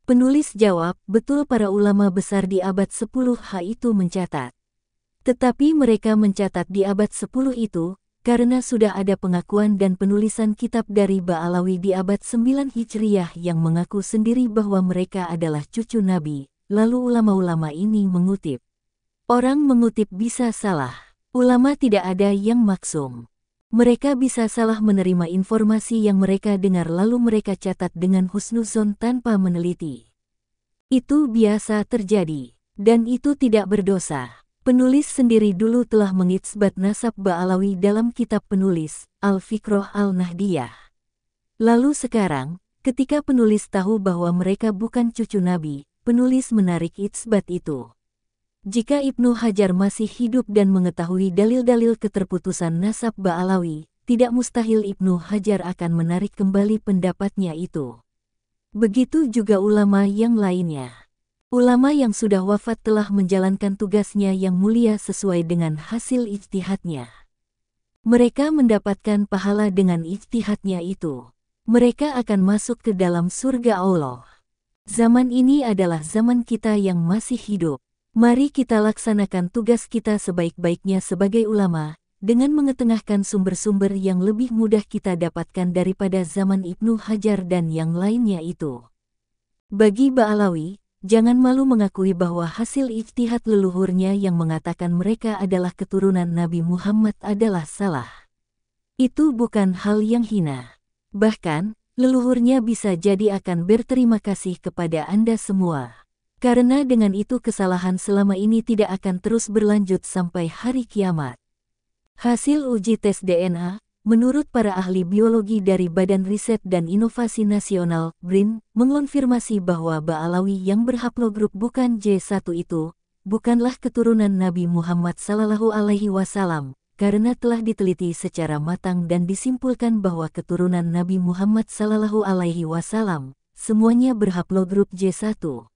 Penulis jawab, betul para ulama besar di abad 10H itu mencatat. Tetapi mereka mencatat di abad 10 itu, karena sudah ada pengakuan dan penulisan kitab dari Ba'alawi di abad 9 Hijriah yang mengaku sendiri bahwa mereka adalah cucu Nabi, lalu ulama-ulama ini mengutip. Orang mengutip bisa salah. Ulama tidak ada yang maksum. Mereka bisa salah menerima informasi yang mereka dengar lalu mereka catat dengan husnuzon tanpa meneliti. Itu biasa terjadi, dan itu tidak berdosa. Penulis sendiri dulu telah mengitsbat nasab Ba'alawi dalam kitab penulis Al-Fikroh Al-Nahdiyah. Lalu sekarang, ketika penulis tahu bahwa mereka bukan cucu Nabi, penulis menarik itsbat itu. Jika Ibnu Hajar masih hidup dan mengetahui dalil-dalil keterputusan nasab Ba'alawi, tidak mustahil Ibnu Hajar akan menarik kembali pendapatnya itu. Begitu juga ulama yang lainnya. Ulama yang sudah wafat telah menjalankan tugasnya yang mulia sesuai dengan hasil ijtihadnya. Mereka mendapatkan pahala dengan ijtihadnya itu. Mereka akan masuk ke dalam surga Allah. Zaman ini adalah zaman kita yang masih hidup. Mari kita laksanakan tugas kita sebaik-baiknya sebagai ulama, dengan mengetengahkan sumber-sumber yang lebih mudah kita dapatkan daripada zaman Ibnu Hajar dan yang lainnya itu. Bagi Ba'alawi, jangan malu mengakui bahwa hasil ijtihad leluhurnya yang mengatakan mereka adalah keturunan Nabi Muhammad adalah salah. Itu bukan hal yang hina. Bahkan, leluhurnya bisa jadi akan berterima kasih kepada Anda semua. Karena dengan itu kesalahan selama ini tidak akan terus berlanjut sampai hari kiamat. Hasil uji tes DNA, menurut para ahli biologi dari Badan Riset dan Inovasi Nasional, BRIN, mengonfirmasi bahwa Ba'alawi yang berhaplogrup bukan J1 itu, bukanlah keturunan Nabi Muhammad Sallallahu Alaihi Wasallam, karena telah diteliti secara matang dan disimpulkan bahwa keturunan Nabi Muhammad Sallallahu Alaihi Wasallam semuanya berhaplogrup J1.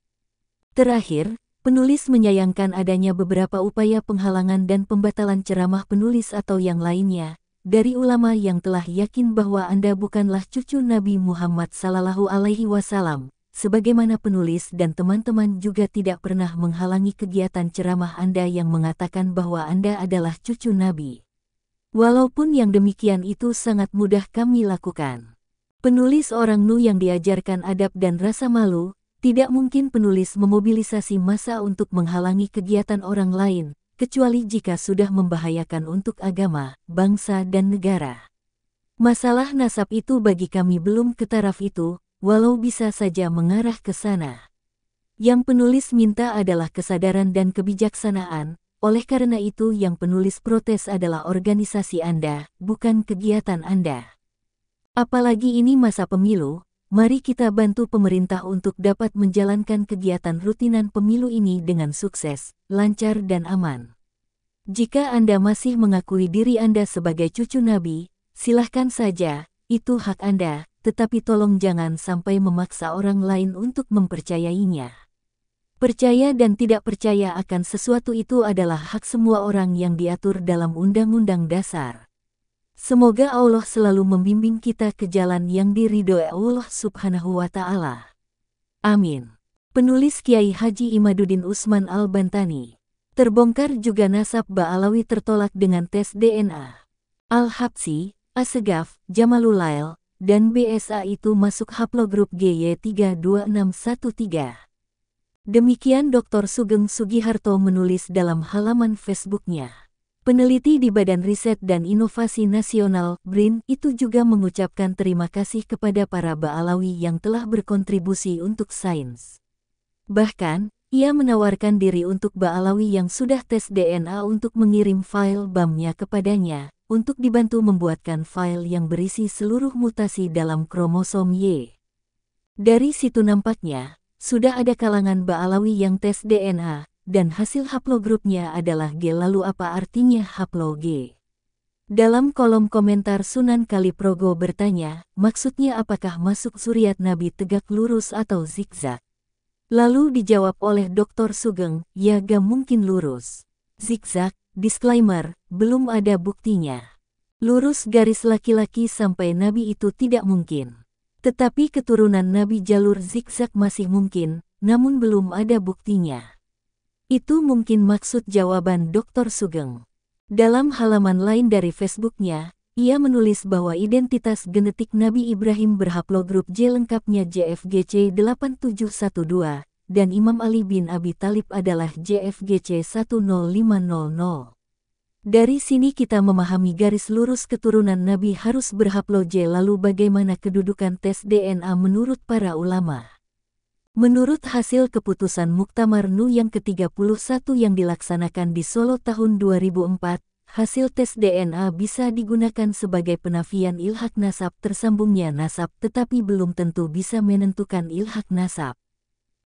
Terakhir, penulis menyayangkan adanya beberapa upaya penghalangan dan pembatalan ceramah penulis atau yang lainnya dari ulama yang telah yakin bahwa Anda bukanlah cucu Nabi Muhammad sallallahu alaihi wasallam. Sebagaimana penulis dan teman-teman juga tidak pernah menghalangi kegiatan ceramah Anda yang mengatakan bahwa Anda adalah cucu Nabi. Walaupun yang demikian itu sangat mudah kami lakukan. Penulis orang Nu yang diajarkan adab dan rasa malu, tidak mungkin penulis memobilisasi massa untuk menghalangi kegiatan orang lain, kecuali jika sudah membahayakan untuk agama, bangsa dan negara. Masalah nasab itu bagi kami belum ketaraf itu, walau bisa saja mengarah ke sana. Yang penulis minta adalah kesadaran dan kebijaksanaan, oleh karena itu yang penulis protes adalah organisasi Anda, bukan kegiatan Anda. Apalagi ini masa pemilu, Mari kita bantu pemerintah untuk dapat menjalankan kegiatan rutinan pemilu ini dengan sukses, lancar dan aman. Jika Anda masih mengakui diri Anda sebagai cucu Nabi, silahkan saja, itu hak Anda, tetapi tolong jangan sampai memaksa orang lain untuk mempercayainya. Percaya dan tidak percaya akan sesuatu itu adalah hak semua orang yang diatur dalam Undang-Undang Dasar. Semoga Allah selalu membimbing kita ke jalan yang diridhoi Allah Subhanahu wa taala. Amin. Penulis Kiai Haji Imaduddin Usman Al-Bantani. Terbongkar juga nasab Ba'alawi tertolak dengan tes DNA. Al-Habsi, Asegaf, Jamalulail, dan BSA itu masuk haplogrup GY32613. Demikian Dr. Sugeng Sugiharto menulis dalam halaman Facebooknya. Peneliti di Badan Riset dan Inovasi Nasional BRIN itu juga mengucapkan terima kasih kepada para Baalawi yang telah berkontribusi untuk sains. Bahkan, ia menawarkan diri untuk Baalawi yang sudah tes DNA untuk mengirim file BAM-nya kepadanya, untuk dibantu membuatkan file yang berisi seluruh mutasi dalam kromosom Y. Dari situ nampaknya, sudah ada kalangan Baalawi yang tes DNA, dan hasil haplogrupnya adalah G. Lalu apa artinya haplo Dalam kolom komentar Sunan Kaliprogo bertanya, maksudnya apakah masuk suriat Nabi tegak lurus atau zigzag? Lalu dijawab oleh Dr. Sugeng, ya gak mungkin lurus. Zigzag, disclaimer, belum ada buktinya. Lurus garis laki-laki sampai Nabi itu tidak mungkin. Tetapi keturunan Nabi jalur zigzag masih mungkin, namun belum ada buktinya. Itu mungkin maksud jawaban Dr. Sugeng. Dalam halaman lain dari Facebooknya, ia menulis bahwa identitas genetik Nabi Ibrahim berhaplogrup J lengkapnya JFGC 8712 dan Imam Ali bin Abi Talib adalah JFGC 10500. Dari sini kita memahami garis lurus keturunan Nabi harus berhaplo J lalu bagaimana kedudukan tes DNA menurut para ulama. Menurut hasil keputusan Muktamar Nu yang ke-31 yang dilaksanakan di Solo tahun 2004, hasil tes DNA bisa digunakan sebagai penafian ilhak nasab tersambungnya nasab tetapi belum tentu bisa menentukan ilhak nasab.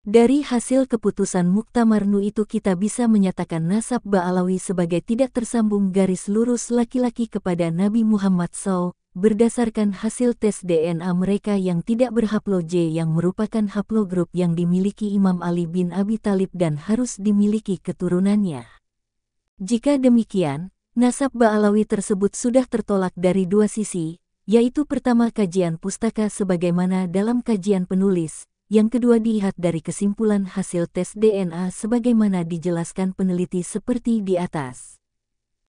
Dari hasil keputusan Muktamarnu itu kita bisa menyatakan nasab Ba'alawi sebagai tidak tersambung garis lurus laki-laki kepada Nabi Muhammad SAW, berdasarkan hasil tes DNA mereka yang tidak berhaplo J yang merupakan haplogrup yang dimiliki Imam Ali bin Abi Talib dan harus dimiliki keturunannya. Jika demikian, nasab Ba'alawi tersebut sudah tertolak dari dua sisi, yaitu pertama kajian pustaka sebagaimana dalam kajian penulis, yang kedua dilihat dari kesimpulan hasil tes DNA sebagaimana dijelaskan peneliti seperti di atas.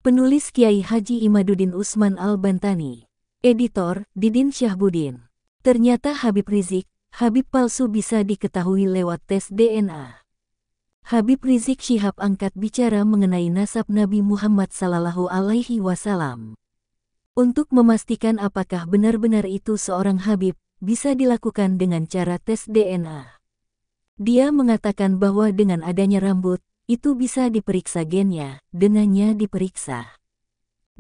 Penulis Kiai Haji Imaduddin Usman Al-Bantani, editor Didin Syahbudin. Ternyata Habib Rizik, Habib palsu bisa diketahui lewat tes DNA. Habib Rizik Syihab angkat bicara mengenai nasab Nabi Muhammad Sallallahu Alaihi Wasallam. Untuk memastikan apakah benar-benar itu seorang Habib, bisa dilakukan dengan cara tes DNA. Dia mengatakan bahwa dengan adanya rambut, itu bisa diperiksa gennya, dengannya diperiksa.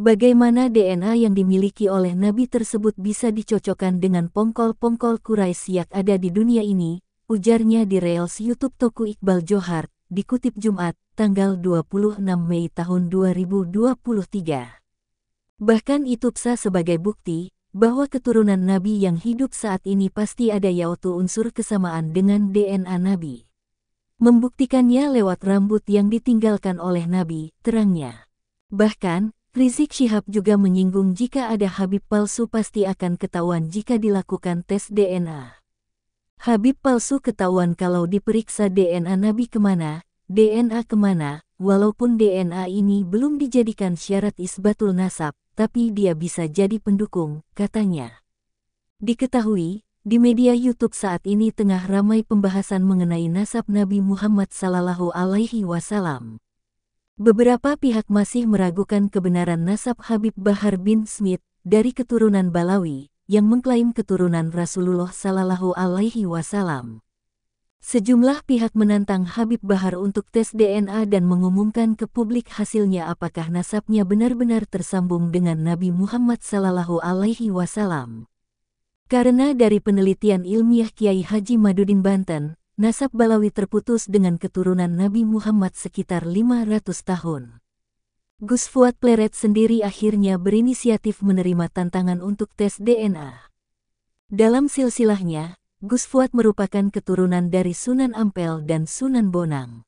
Bagaimana DNA yang dimiliki oleh nabi tersebut bisa dicocokkan dengan pongkol-pongkol Quraisy yang ada di dunia ini, ujarnya di Reels YouTube Toku Iqbal Johar, dikutip Jumat, tanggal 26 Mei tahun 2023. Bahkan itu bisa sebagai bukti, bahwa keturunan Nabi yang hidup saat ini pasti ada yaitu unsur kesamaan dengan DNA Nabi. Membuktikannya lewat rambut yang ditinggalkan oleh Nabi, terangnya. Bahkan, Rizik Syihab juga menyinggung jika ada Habib palsu pasti akan ketahuan jika dilakukan tes DNA. Habib palsu ketahuan kalau diperiksa DNA Nabi kemana, DNA kemana, walaupun DNA ini belum dijadikan syarat isbatul nasab, tapi dia bisa jadi pendukung, katanya. Diketahui, di media YouTube saat ini tengah ramai pembahasan mengenai nasab Nabi Muhammad Sallallahu Alaihi Wasallam. Beberapa pihak masih meragukan kebenaran nasab Habib Bahar bin Smith dari keturunan Balawi, yang mengklaim keturunan Rasulullah Sallallahu Alaihi Wasallam. Sejumlah pihak menantang Habib Bahar untuk tes DNA dan mengumumkan ke publik hasilnya apakah nasabnya benar-benar tersambung dengan Nabi Muhammad Sallallahu Alaihi Wasallam. Karena dari penelitian ilmiah Kiai Haji Madudin Banten, nasab Balawi terputus dengan keturunan Nabi Muhammad sekitar 500 tahun. Gus Fuad Pleret sendiri akhirnya berinisiatif menerima tantangan untuk tes DNA. Dalam silsilahnya, Gus Fuad merupakan keturunan dari Sunan Ampel dan Sunan Bonang.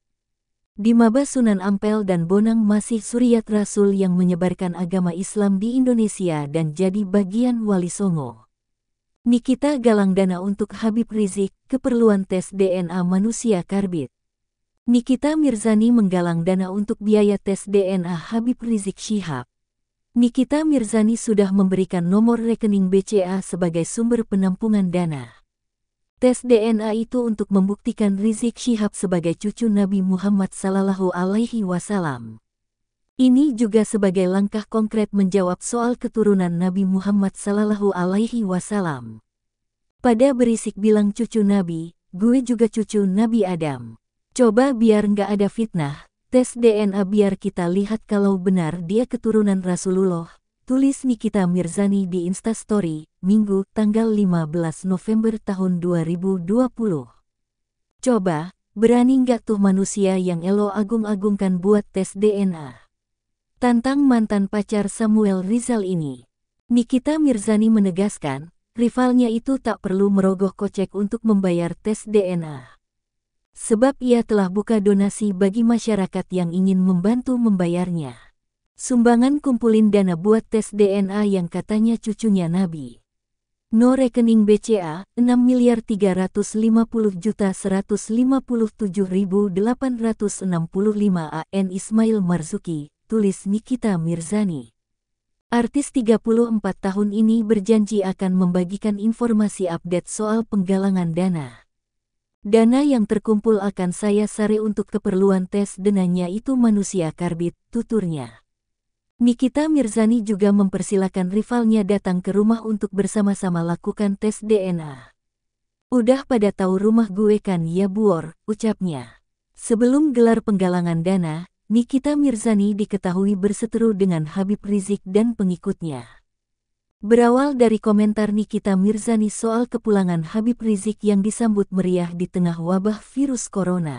Di Maba Sunan Ampel dan Bonang masih Suryat Rasul yang menyebarkan agama Islam di Indonesia dan jadi bagian Wali Songo. Nikita galang dana untuk Habib Rizik, keperluan tes DNA manusia karbit. Nikita Mirzani menggalang dana untuk biaya tes DNA Habib Rizik Syihab. Nikita Mirzani sudah memberikan nomor rekening BCA sebagai sumber penampungan dana. Tes DNA itu untuk membuktikan Rizik Syihab sebagai cucu Nabi Muhammad Sallallahu Alaihi Wasallam. Ini juga sebagai langkah konkret menjawab soal keturunan Nabi Muhammad Sallallahu Alaihi Wasallam. Pada berisik bilang cucu Nabi, gue juga cucu Nabi Adam. Coba biar nggak ada fitnah, tes DNA biar kita lihat kalau benar dia keturunan Rasulullah, tulis Nikita Mirzani di Instastory, Minggu tanggal 15 November tahun 2020. Coba, berani nggak tuh manusia yang elo agung-agungkan buat tes DNA? Tantang mantan pacar Samuel Rizal ini. Nikita Mirzani menegaskan, rivalnya itu tak perlu merogoh kocek untuk membayar tes DNA sebab ia telah buka donasi bagi masyarakat yang ingin membantu membayarnya. Sumbangan kumpulin dana buat tes DNA yang katanya cucunya Nabi. No rekening BCA 6 miliar 350 juta 157.865 AN Ismail Marzuki, tulis Nikita Mirzani. Artis 34 tahun ini berjanji akan membagikan informasi update soal penggalangan dana. Dana yang terkumpul akan saya sare untuk keperluan tes denanya itu manusia karbit, tuturnya. Nikita Mirzani juga mempersilahkan rivalnya datang ke rumah untuk bersama-sama lakukan tes DNA. Udah pada tahu rumah gue kan ya buor, ucapnya. Sebelum gelar penggalangan dana, Nikita Mirzani diketahui berseteru dengan Habib Rizik dan pengikutnya. Berawal dari komentar Nikita Mirzani soal kepulangan Habib Rizik yang disambut meriah di tengah wabah virus corona.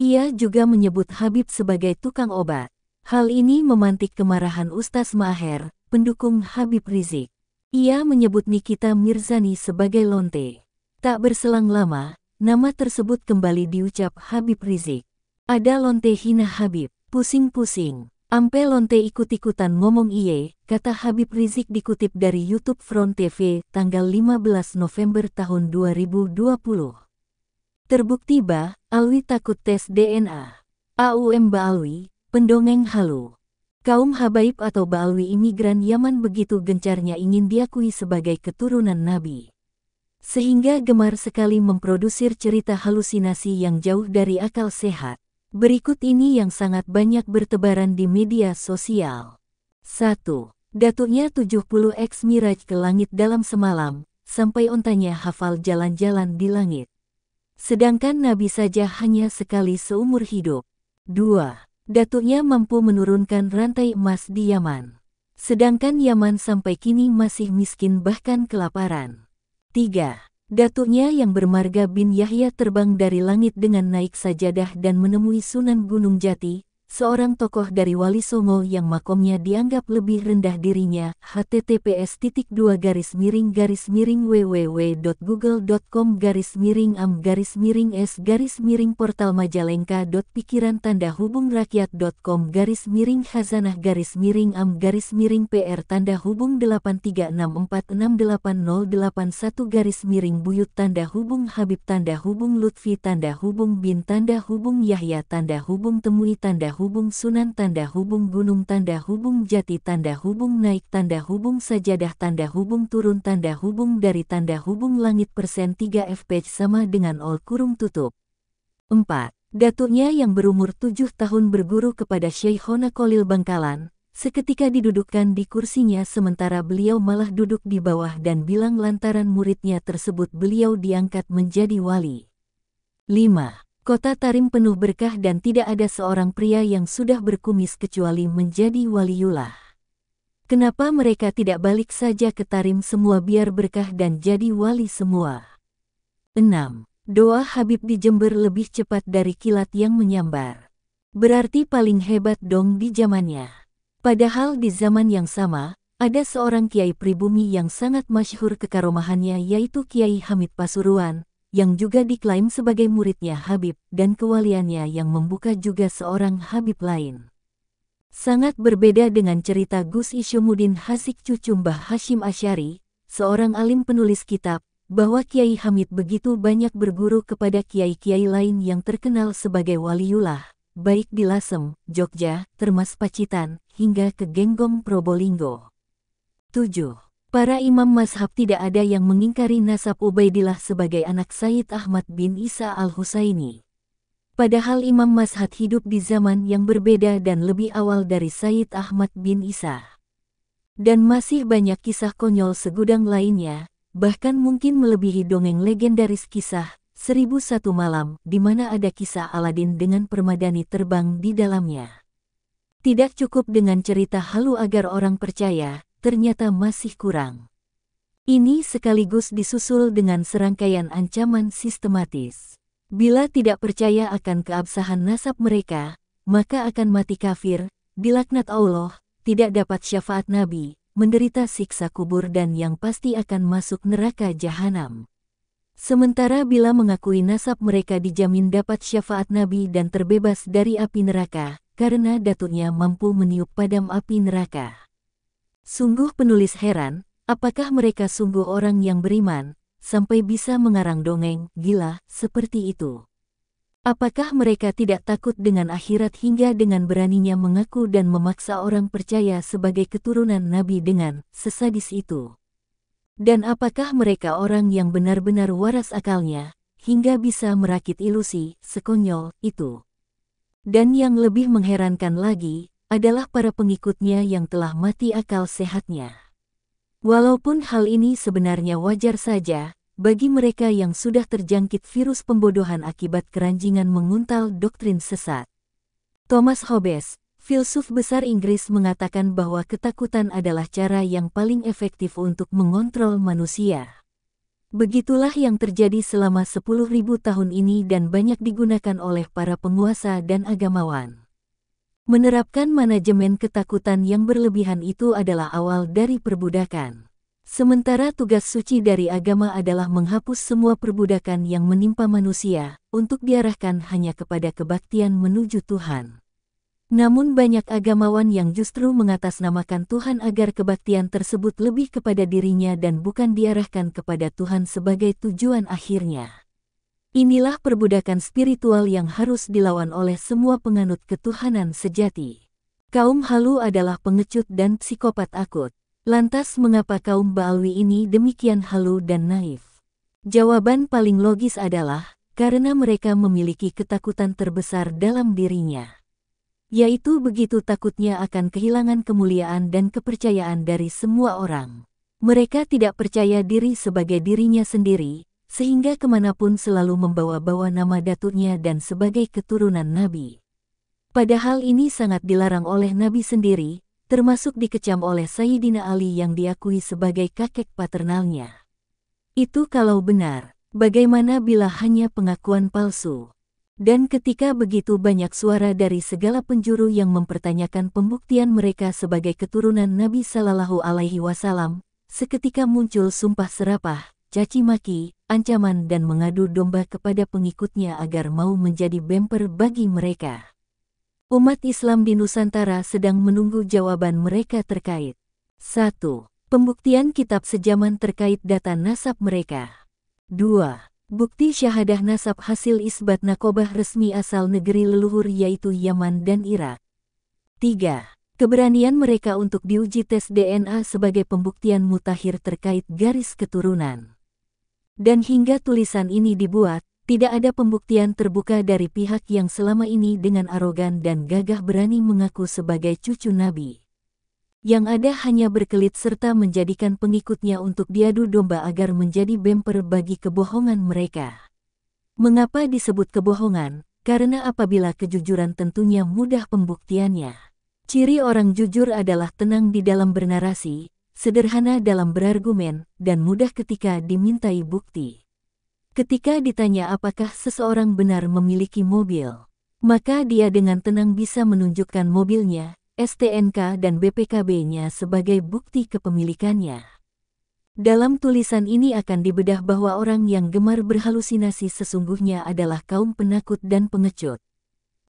Ia juga menyebut Habib sebagai tukang obat. Hal ini memantik kemarahan Ustaz Maher, pendukung Habib Rizik. Ia menyebut Nikita Mirzani sebagai lonte. Tak berselang lama, nama tersebut kembali diucap Habib Rizik. Ada lonte hina Habib, pusing-pusing. Ampe lonte ikut-ikutan ngomong iye, kata Habib Rizik dikutip dari YouTube Front TV tanggal 15 November tahun 2020. Terbukti bah, Alwi takut tes DNA. AUM Ba Alwi, Pendongeng halu. Kaum Habaib atau Ba'alwi imigran Yaman begitu gencarnya ingin diakui sebagai keturunan Nabi. Sehingga gemar sekali memprodusir cerita halusinasi yang jauh dari akal sehat. Berikut ini yang sangat banyak bertebaran di media sosial. 1. Datuknya 70 X Miraj ke langit dalam semalam, sampai ontanya hafal jalan-jalan di langit. Sedangkan Nabi saja hanya sekali seumur hidup. 2. Datuknya mampu menurunkan rantai emas di Yaman. Sedangkan Yaman sampai kini masih miskin bahkan kelaparan. 3. Datuknya yang bermarga bin Yahya terbang dari langit dengan naik sajadah dan menemui Sunan Gunung Jati, seorang tokoh dari Wali Songo yang makomnya dianggap lebih rendah dirinya, https titik dua garis miring garis miring www.google.com garis miring am garis miring s garis miring portal majalengka dot pikiran tanda hubung rakyat.com garis miring khazanah garis miring am garis miring pr tanda hubung satu garis miring buyut tanda hubung habib tanda hubung lutfi tanda hubung bin tanda hubung yahya tanda hubung temui tanda hubung hubung sunan tanda hubung gunung tanda hubung jati tanda hubung naik tanda hubung sajadah tanda hubung turun tanda hubung dari tanda hubung langit persen 3 page sama dengan all kurung tutup. 4. Datuknya yang berumur tujuh tahun berguru kepada Syekhona Kolil Bangkalan, seketika didudukkan di kursinya sementara beliau malah duduk di bawah dan bilang lantaran muridnya tersebut beliau diangkat menjadi wali. 5. Kota Tarim penuh berkah dan tidak ada seorang pria yang sudah berkumis kecuali menjadi waliullah. Kenapa mereka tidak balik saja ke Tarim semua biar berkah dan jadi wali semua? 6. Doa Habib di Jember lebih cepat dari kilat yang menyambar. Berarti paling hebat dong di zamannya. Padahal di zaman yang sama, ada seorang kiai pribumi yang sangat masyhur kekaromahannya yaitu Kiai Hamid Pasuruan, yang juga diklaim sebagai muridnya Habib, dan kewaliannya yang membuka juga seorang Habib lain. Sangat berbeda dengan cerita Gus Isyumuddin Hasik Cucumbah Hashim Asyari, seorang alim penulis kitab, bahwa Kiai Hamid begitu banyak berguru kepada kiai-kiai lain yang terkenal sebagai waliullah, baik di Lasem, Jogja, Termas Pacitan, hingga ke Genggong Probolinggo. 7. Para imam mazhab tidak ada yang mengingkari nasab Ubaidillah sebagai anak Said Ahmad bin Isa al-Husaini. Padahal imam mazhab hidup di zaman yang berbeda dan lebih awal dari Said Ahmad bin Isa. Dan masih banyak kisah konyol segudang lainnya, bahkan mungkin melebihi dongeng legendaris kisah 1001 Malam, di mana ada kisah Aladin dengan permadani terbang di dalamnya. Tidak cukup dengan cerita halu agar orang percaya, ternyata masih kurang. Ini sekaligus disusul dengan serangkaian ancaman sistematis. Bila tidak percaya akan keabsahan nasab mereka, maka akan mati kafir, dilaknat Allah, tidak dapat syafaat Nabi, menderita siksa kubur dan yang pasti akan masuk neraka jahanam. Sementara bila mengakui nasab mereka dijamin dapat syafaat Nabi dan terbebas dari api neraka, karena datunya mampu meniup padam api neraka. Sungguh penulis heran, apakah mereka sungguh orang yang beriman, sampai bisa mengarang dongeng gila seperti itu? Apakah mereka tidak takut dengan akhirat hingga dengan beraninya mengaku dan memaksa orang percaya sebagai keturunan Nabi dengan sesadis itu? Dan apakah mereka orang yang benar-benar waras akalnya, hingga bisa merakit ilusi sekonyol itu? Dan yang lebih mengherankan lagi, adalah para pengikutnya yang telah mati akal sehatnya. Walaupun hal ini sebenarnya wajar saja, bagi mereka yang sudah terjangkit virus pembodohan akibat keranjingan menguntal doktrin sesat. Thomas Hobbes, filsuf besar Inggris mengatakan bahwa ketakutan adalah cara yang paling efektif untuk mengontrol manusia. Begitulah yang terjadi selama 10.000 tahun ini dan banyak digunakan oleh para penguasa dan agamawan. Menerapkan manajemen ketakutan yang berlebihan itu adalah awal dari perbudakan. Sementara tugas suci dari agama adalah menghapus semua perbudakan yang menimpa manusia, untuk diarahkan hanya kepada kebaktian menuju Tuhan. Namun banyak agamawan yang justru mengatasnamakan Tuhan agar kebaktian tersebut lebih kepada dirinya dan bukan diarahkan kepada Tuhan sebagai tujuan akhirnya. Inilah perbudakan spiritual yang harus dilawan oleh semua penganut ketuhanan sejati. Kaum halu adalah pengecut dan psikopat akut. Lantas mengapa kaum Baalwi ini demikian halu dan naif? Jawaban paling logis adalah karena mereka memiliki ketakutan terbesar dalam dirinya. Yaitu begitu takutnya akan kehilangan kemuliaan dan kepercayaan dari semua orang. Mereka tidak percaya diri sebagai dirinya sendiri, sehingga kemanapun selalu membawa-bawa nama daturnya dan sebagai keturunan Nabi. Padahal ini sangat dilarang oleh Nabi sendiri, termasuk dikecam oleh Sayyidina Ali yang diakui sebagai kakek paternalnya. Itu kalau benar, bagaimana bila hanya pengakuan palsu? Dan ketika begitu banyak suara dari segala penjuru yang mempertanyakan pembuktian mereka sebagai keturunan Nabi Sallallahu Alaihi Wasallam, seketika muncul sumpah serapah, caci maki, ancaman dan mengadu domba kepada pengikutnya agar mau menjadi bemper bagi mereka. Umat Islam di Nusantara sedang menunggu jawaban mereka terkait 1. Pembuktian kitab sejaman terkait data nasab mereka 2. Bukti syahadah nasab hasil isbat nakobah resmi asal negeri leluhur yaitu Yaman dan Irak. 3. Keberanian mereka untuk diuji tes DNA sebagai pembuktian mutakhir terkait garis keturunan. Dan hingga tulisan ini dibuat, tidak ada pembuktian terbuka dari pihak yang selama ini dengan arogan dan gagah berani mengaku sebagai cucu Nabi. Yang ada hanya berkelit serta menjadikan pengikutnya untuk diadu domba agar menjadi bemper bagi kebohongan mereka. Mengapa disebut kebohongan? Karena apabila kejujuran tentunya mudah pembuktiannya. Ciri orang jujur adalah tenang di dalam bernarasi, sederhana dalam berargumen, dan mudah ketika dimintai bukti. Ketika ditanya apakah seseorang benar memiliki mobil, maka dia dengan tenang bisa menunjukkan mobilnya, STNK dan BPKB-nya sebagai bukti kepemilikannya. Dalam tulisan ini akan dibedah bahwa orang yang gemar berhalusinasi sesungguhnya adalah kaum penakut dan pengecut.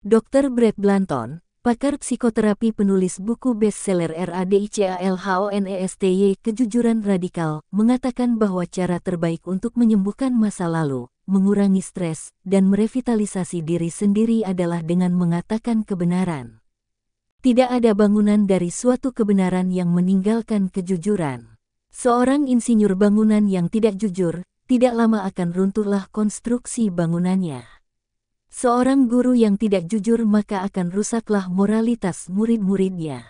Dr. Brett Blanton, Pakar psikoterapi penulis buku bestseller RADICALHONESTY Kejujuran Radikal, mengatakan bahwa cara terbaik untuk menyembuhkan masa lalu, mengurangi stres, dan merevitalisasi diri sendiri adalah dengan mengatakan kebenaran. Tidak ada bangunan dari suatu kebenaran yang meninggalkan kejujuran. Seorang insinyur bangunan yang tidak jujur, tidak lama akan runtuhlah konstruksi bangunannya. Seorang guru yang tidak jujur maka akan rusaklah moralitas murid-muridnya.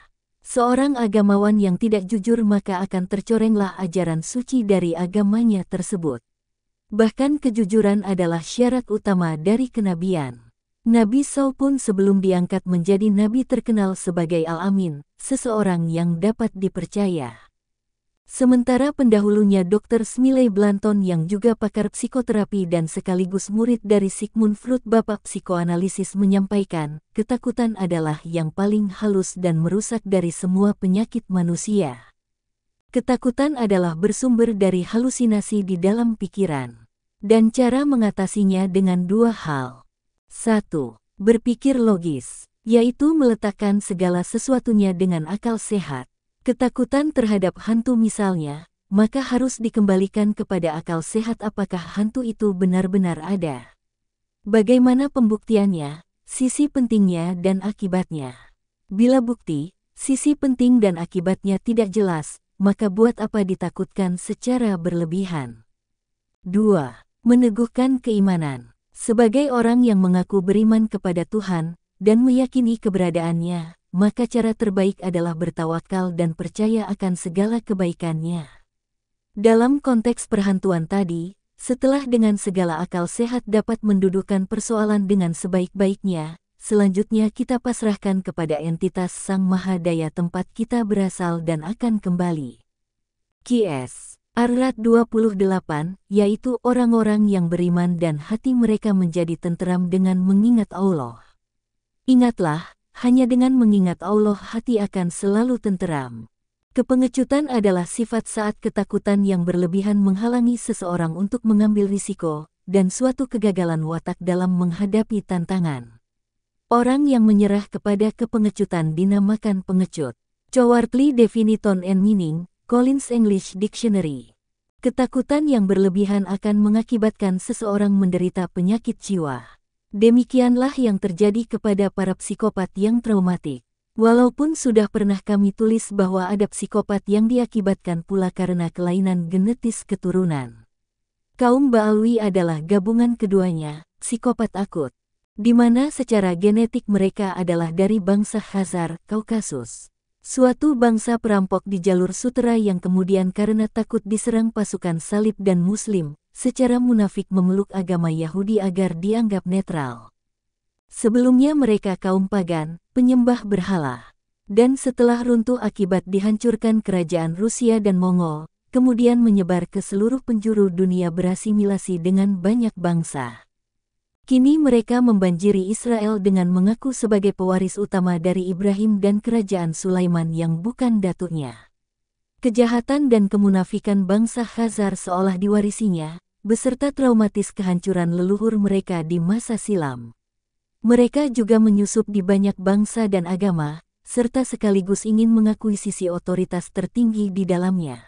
Seorang agamawan yang tidak jujur maka akan tercorenglah ajaran suci dari agamanya tersebut. Bahkan kejujuran adalah syarat utama dari kenabian. Nabi Saul pun sebelum diangkat menjadi nabi terkenal sebagai Al-Amin, seseorang yang dapat dipercaya. Sementara pendahulunya Dr. Smiley Blanton yang juga pakar psikoterapi dan sekaligus murid dari Sigmund Freud bapak psikoanalisis menyampaikan, ketakutan adalah yang paling halus dan merusak dari semua penyakit manusia. Ketakutan adalah bersumber dari halusinasi di dalam pikiran. Dan cara mengatasinya dengan dua hal. satu, Berpikir logis, yaitu meletakkan segala sesuatunya dengan akal sehat ketakutan terhadap hantu misalnya, maka harus dikembalikan kepada akal sehat apakah hantu itu benar-benar ada. Bagaimana pembuktiannya, sisi pentingnya dan akibatnya. Bila bukti, sisi penting dan akibatnya tidak jelas, maka buat apa ditakutkan secara berlebihan. 2. Meneguhkan keimanan. Sebagai orang yang mengaku beriman kepada Tuhan dan meyakini keberadaannya, maka cara terbaik adalah bertawakal dan percaya akan segala kebaikannya. Dalam konteks perhantuan tadi, setelah dengan segala akal sehat dapat mendudukan persoalan dengan sebaik-baiknya, selanjutnya kita pasrahkan kepada entitas Sang Maha Daya tempat kita berasal dan akan kembali. Q.S. Arat 28, yaitu orang-orang yang beriman dan hati mereka menjadi tenteram dengan mengingat Allah. Ingatlah, hanya dengan mengingat Allah hati akan selalu tenteram. Kepengecutan adalah sifat saat ketakutan yang berlebihan menghalangi seseorang untuk mengambil risiko, dan suatu kegagalan watak dalam menghadapi tantangan. Orang yang menyerah kepada kepengecutan dinamakan pengecut. Cowartly Definition and Meaning, Collins English Dictionary. Ketakutan yang berlebihan akan mengakibatkan seseorang menderita penyakit jiwa. Demikianlah yang terjadi kepada para psikopat yang traumatik. Walaupun sudah pernah kami tulis bahwa ada psikopat yang diakibatkan pula karena kelainan genetis keturunan. Kaum Baalwi adalah gabungan keduanya, psikopat akut, di mana secara genetik mereka adalah dari bangsa Khazar, Kaukasus. Suatu bangsa perampok di jalur sutera yang kemudian karena takut diserang pasukan salib dan muslim, secara munafik memeluk agama Yahudi agar dianggap netral. Sebelumnya mereka kaum pagan, penyembah berhala. Dan setelah runtuh akibat dihancurkan kerajaan Rusia dan Mongol, kemudian menyebar ke seluruh penjuru dunia berasimilasi dengan banyak bangsa. Kini mereka membanjiri Israel dengan mengaku sebagai pewaris utama dari Ibrahim dan kerajaan Sulaiman yang bukan datuknya. Kejahatan dan kemunafikan bangsa Khazar seolah diwarisinya, beserta traumatis kehancuran leluhur mereka di masa silam. Mereka juga menyusup di banyak bangsa dan agama, serta sekaligus ingin mengakui sisi otoritas tertinggi di dalamnya.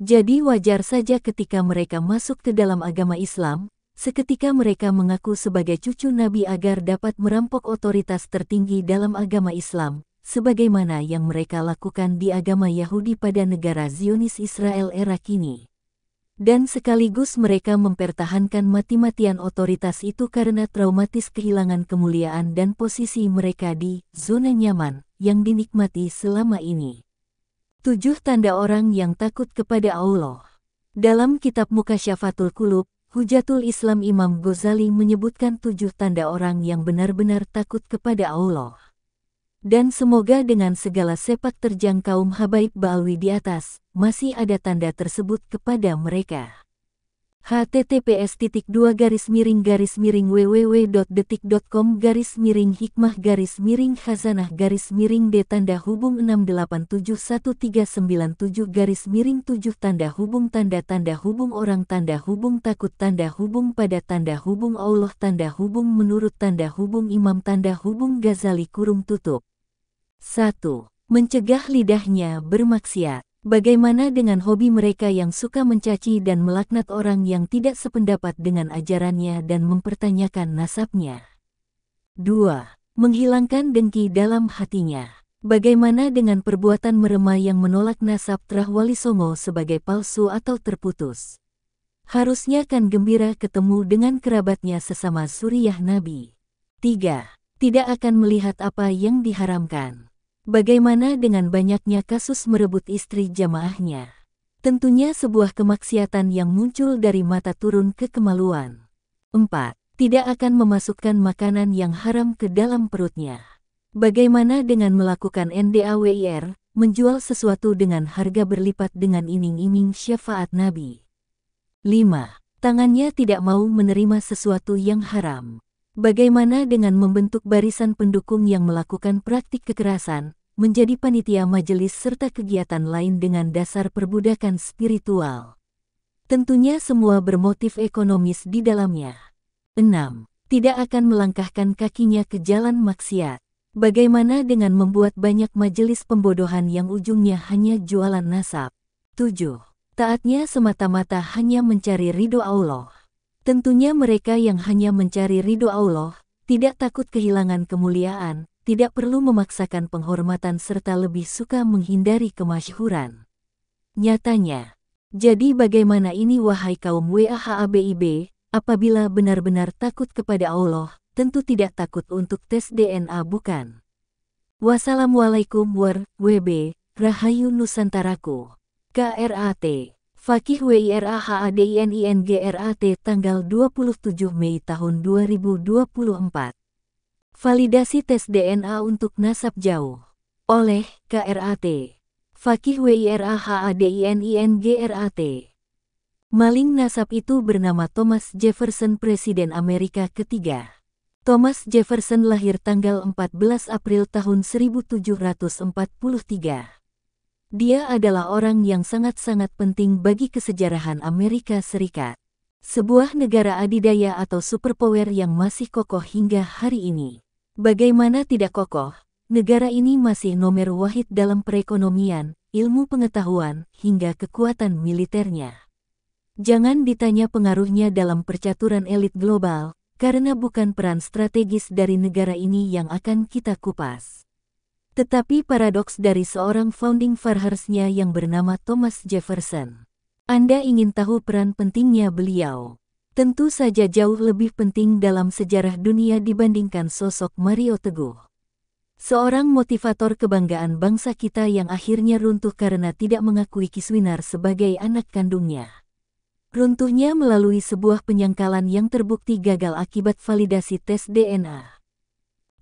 Jadi wajar saja ketika mereka masuk ke dalam agama Islam, seketika mereka mengaku sebagai cucu Nabi agar dapat merampok otoritas tertinggi dalam agama Islam, sebagaimana yang mereka lakukan di agama Yahudi pada negara Zionis Israel era kini. Dan sekaligus mereka mempertahankan mati-matian otoritas itu karena traumatis kehilangan kemuliaan dan posisi mereka di zona nyaman yang dinikmati selama ini. Tujuh tanda orang yang takut kepada Allah. Dalam kitab Mukasyafatul Kulub, Hujatul Islam Imam Ghazali menyebutkan tujuh tanda orang yang benar-benar takut kepada Allah dan semoga dengan segala sepak terjang kaum Habaib Ba'alwi di atas, masih ada tanda tersebut kepada mereka. https titik dua garis miring garis miring www.detik.com garis miring hikmah garis miring khazanah garis miring d tanda hubung 6871397 garis miring 7 tanda hubung tanda tanda hubung orang tanda hubung takut tanda hubung pada tanda hubung Allah tanda hubung menurut tanda hubung imam tanda hubung Ghazali kurung tutup 1. Mencegah lidahnya bermaksiat. Bagaimana dengan hobi mereka yang suka mencaci dan melaknat orang yang tidak sependapat dengan ajarannya dan mempertanyakan nasabnya? 2. Menghilangkan dengki dalam hatinya. Bagaimana dengan perbuatan meremah yang menolak nasab Trahwali Songo sebagai palsu atau terputus? Harusnya kan gembira ketemu dengan kerabatnya sesama Suriah Nabi. 3. Tidak akan melihat apa yang diharamkan. Bagaimana dengan banyaknya kasus merebut istri jamaahnya? Tentunya sebuah kemaksiatan yang muncul dari mata turun ke kemaluan. 4. Tidak akan memasukkan makanan yang haram ke dalam perutnya. Bagaimana dengan melakukan NDAWIR, menjual sesuatu dengan harga berlipat dengan iming-iming syafaat Nabi? 5. Tangannya tidak mau menerima sesuatu yang haram. Bagaimana dengan membentuk barisan pendukung yang melakukan praktik kekerasan, menjadi panitia majelis serta kegiatan lain dengan dasar perbudakan spiritual? Tentunya semua bermotif ekonomis di dalamnya. 6. Tidak akan melangkahkan kakinya ke jalan maksiat. Bagaimana dengan membuat banyak majelis pembodohan yang ujungnya hanya jualan nasab? 7. Taatnya semata-mata hanya mencari ridho Allah. Tentunya mereka yang hanya mencari ridho Allah, tidak takut kehilangan kemuliaan, tidak perlu memaksakan penghormatan serta lebih suka menghindari kemasyhuran. Nyatanya, jadi bagaimana ini wahai kaum WAHABIB, apabila benar-benar takut kepada Allah, tentu tidak takut untuk tes DNA bukan? Wassalamualaikum war, WB, Rahayu Nusantaraku. KRAT Fakih WIRAHADININGRAT tanggal 27 Mei tahun 2024. Validasi tes DNA untuk nasab jauh oleh KRAT. Fakih WIRAHADININGRAT. Maling nasab itu bernama Thomas Jefferson Presiden Amerika ketiga. Thomas Jefferson lahir tanggal 14 April tahun 1743. Dia adalah orang yang sangat-sangat penting bagi kesejarahan Amerika Serikat, sebuah negara adidaya atau superpower yang masih kokoh hingga hari ini. Bagaimana tidak kokoh, negara ini masih nomor wahid dalam perekonomian, ilmu pengetahuan, hingga kekuatan militernya. Jangan ditanya pengaruhnya dalam percaturan elit global, karena bukan peran strategis dari negara ini yang akan kita kupas. Tetapi paradoks dari seorang founding fathersnya yang bernama Thomas Jefferson. Anda ingin tahu peran pentingnya beliau? Tentu saja jauh lebih penting dalam sejarah dunia dibandingkan sosok Mario Teguh. Seorang motivator kebanggaan bangsa kita yang akhirnya runtuh karena tidak mengakui Kiswinar sebagai anak kandungnya. Runtuhnya melalui sebuah penyangkalan yang terbukti gagal akibat validasi tes DNA.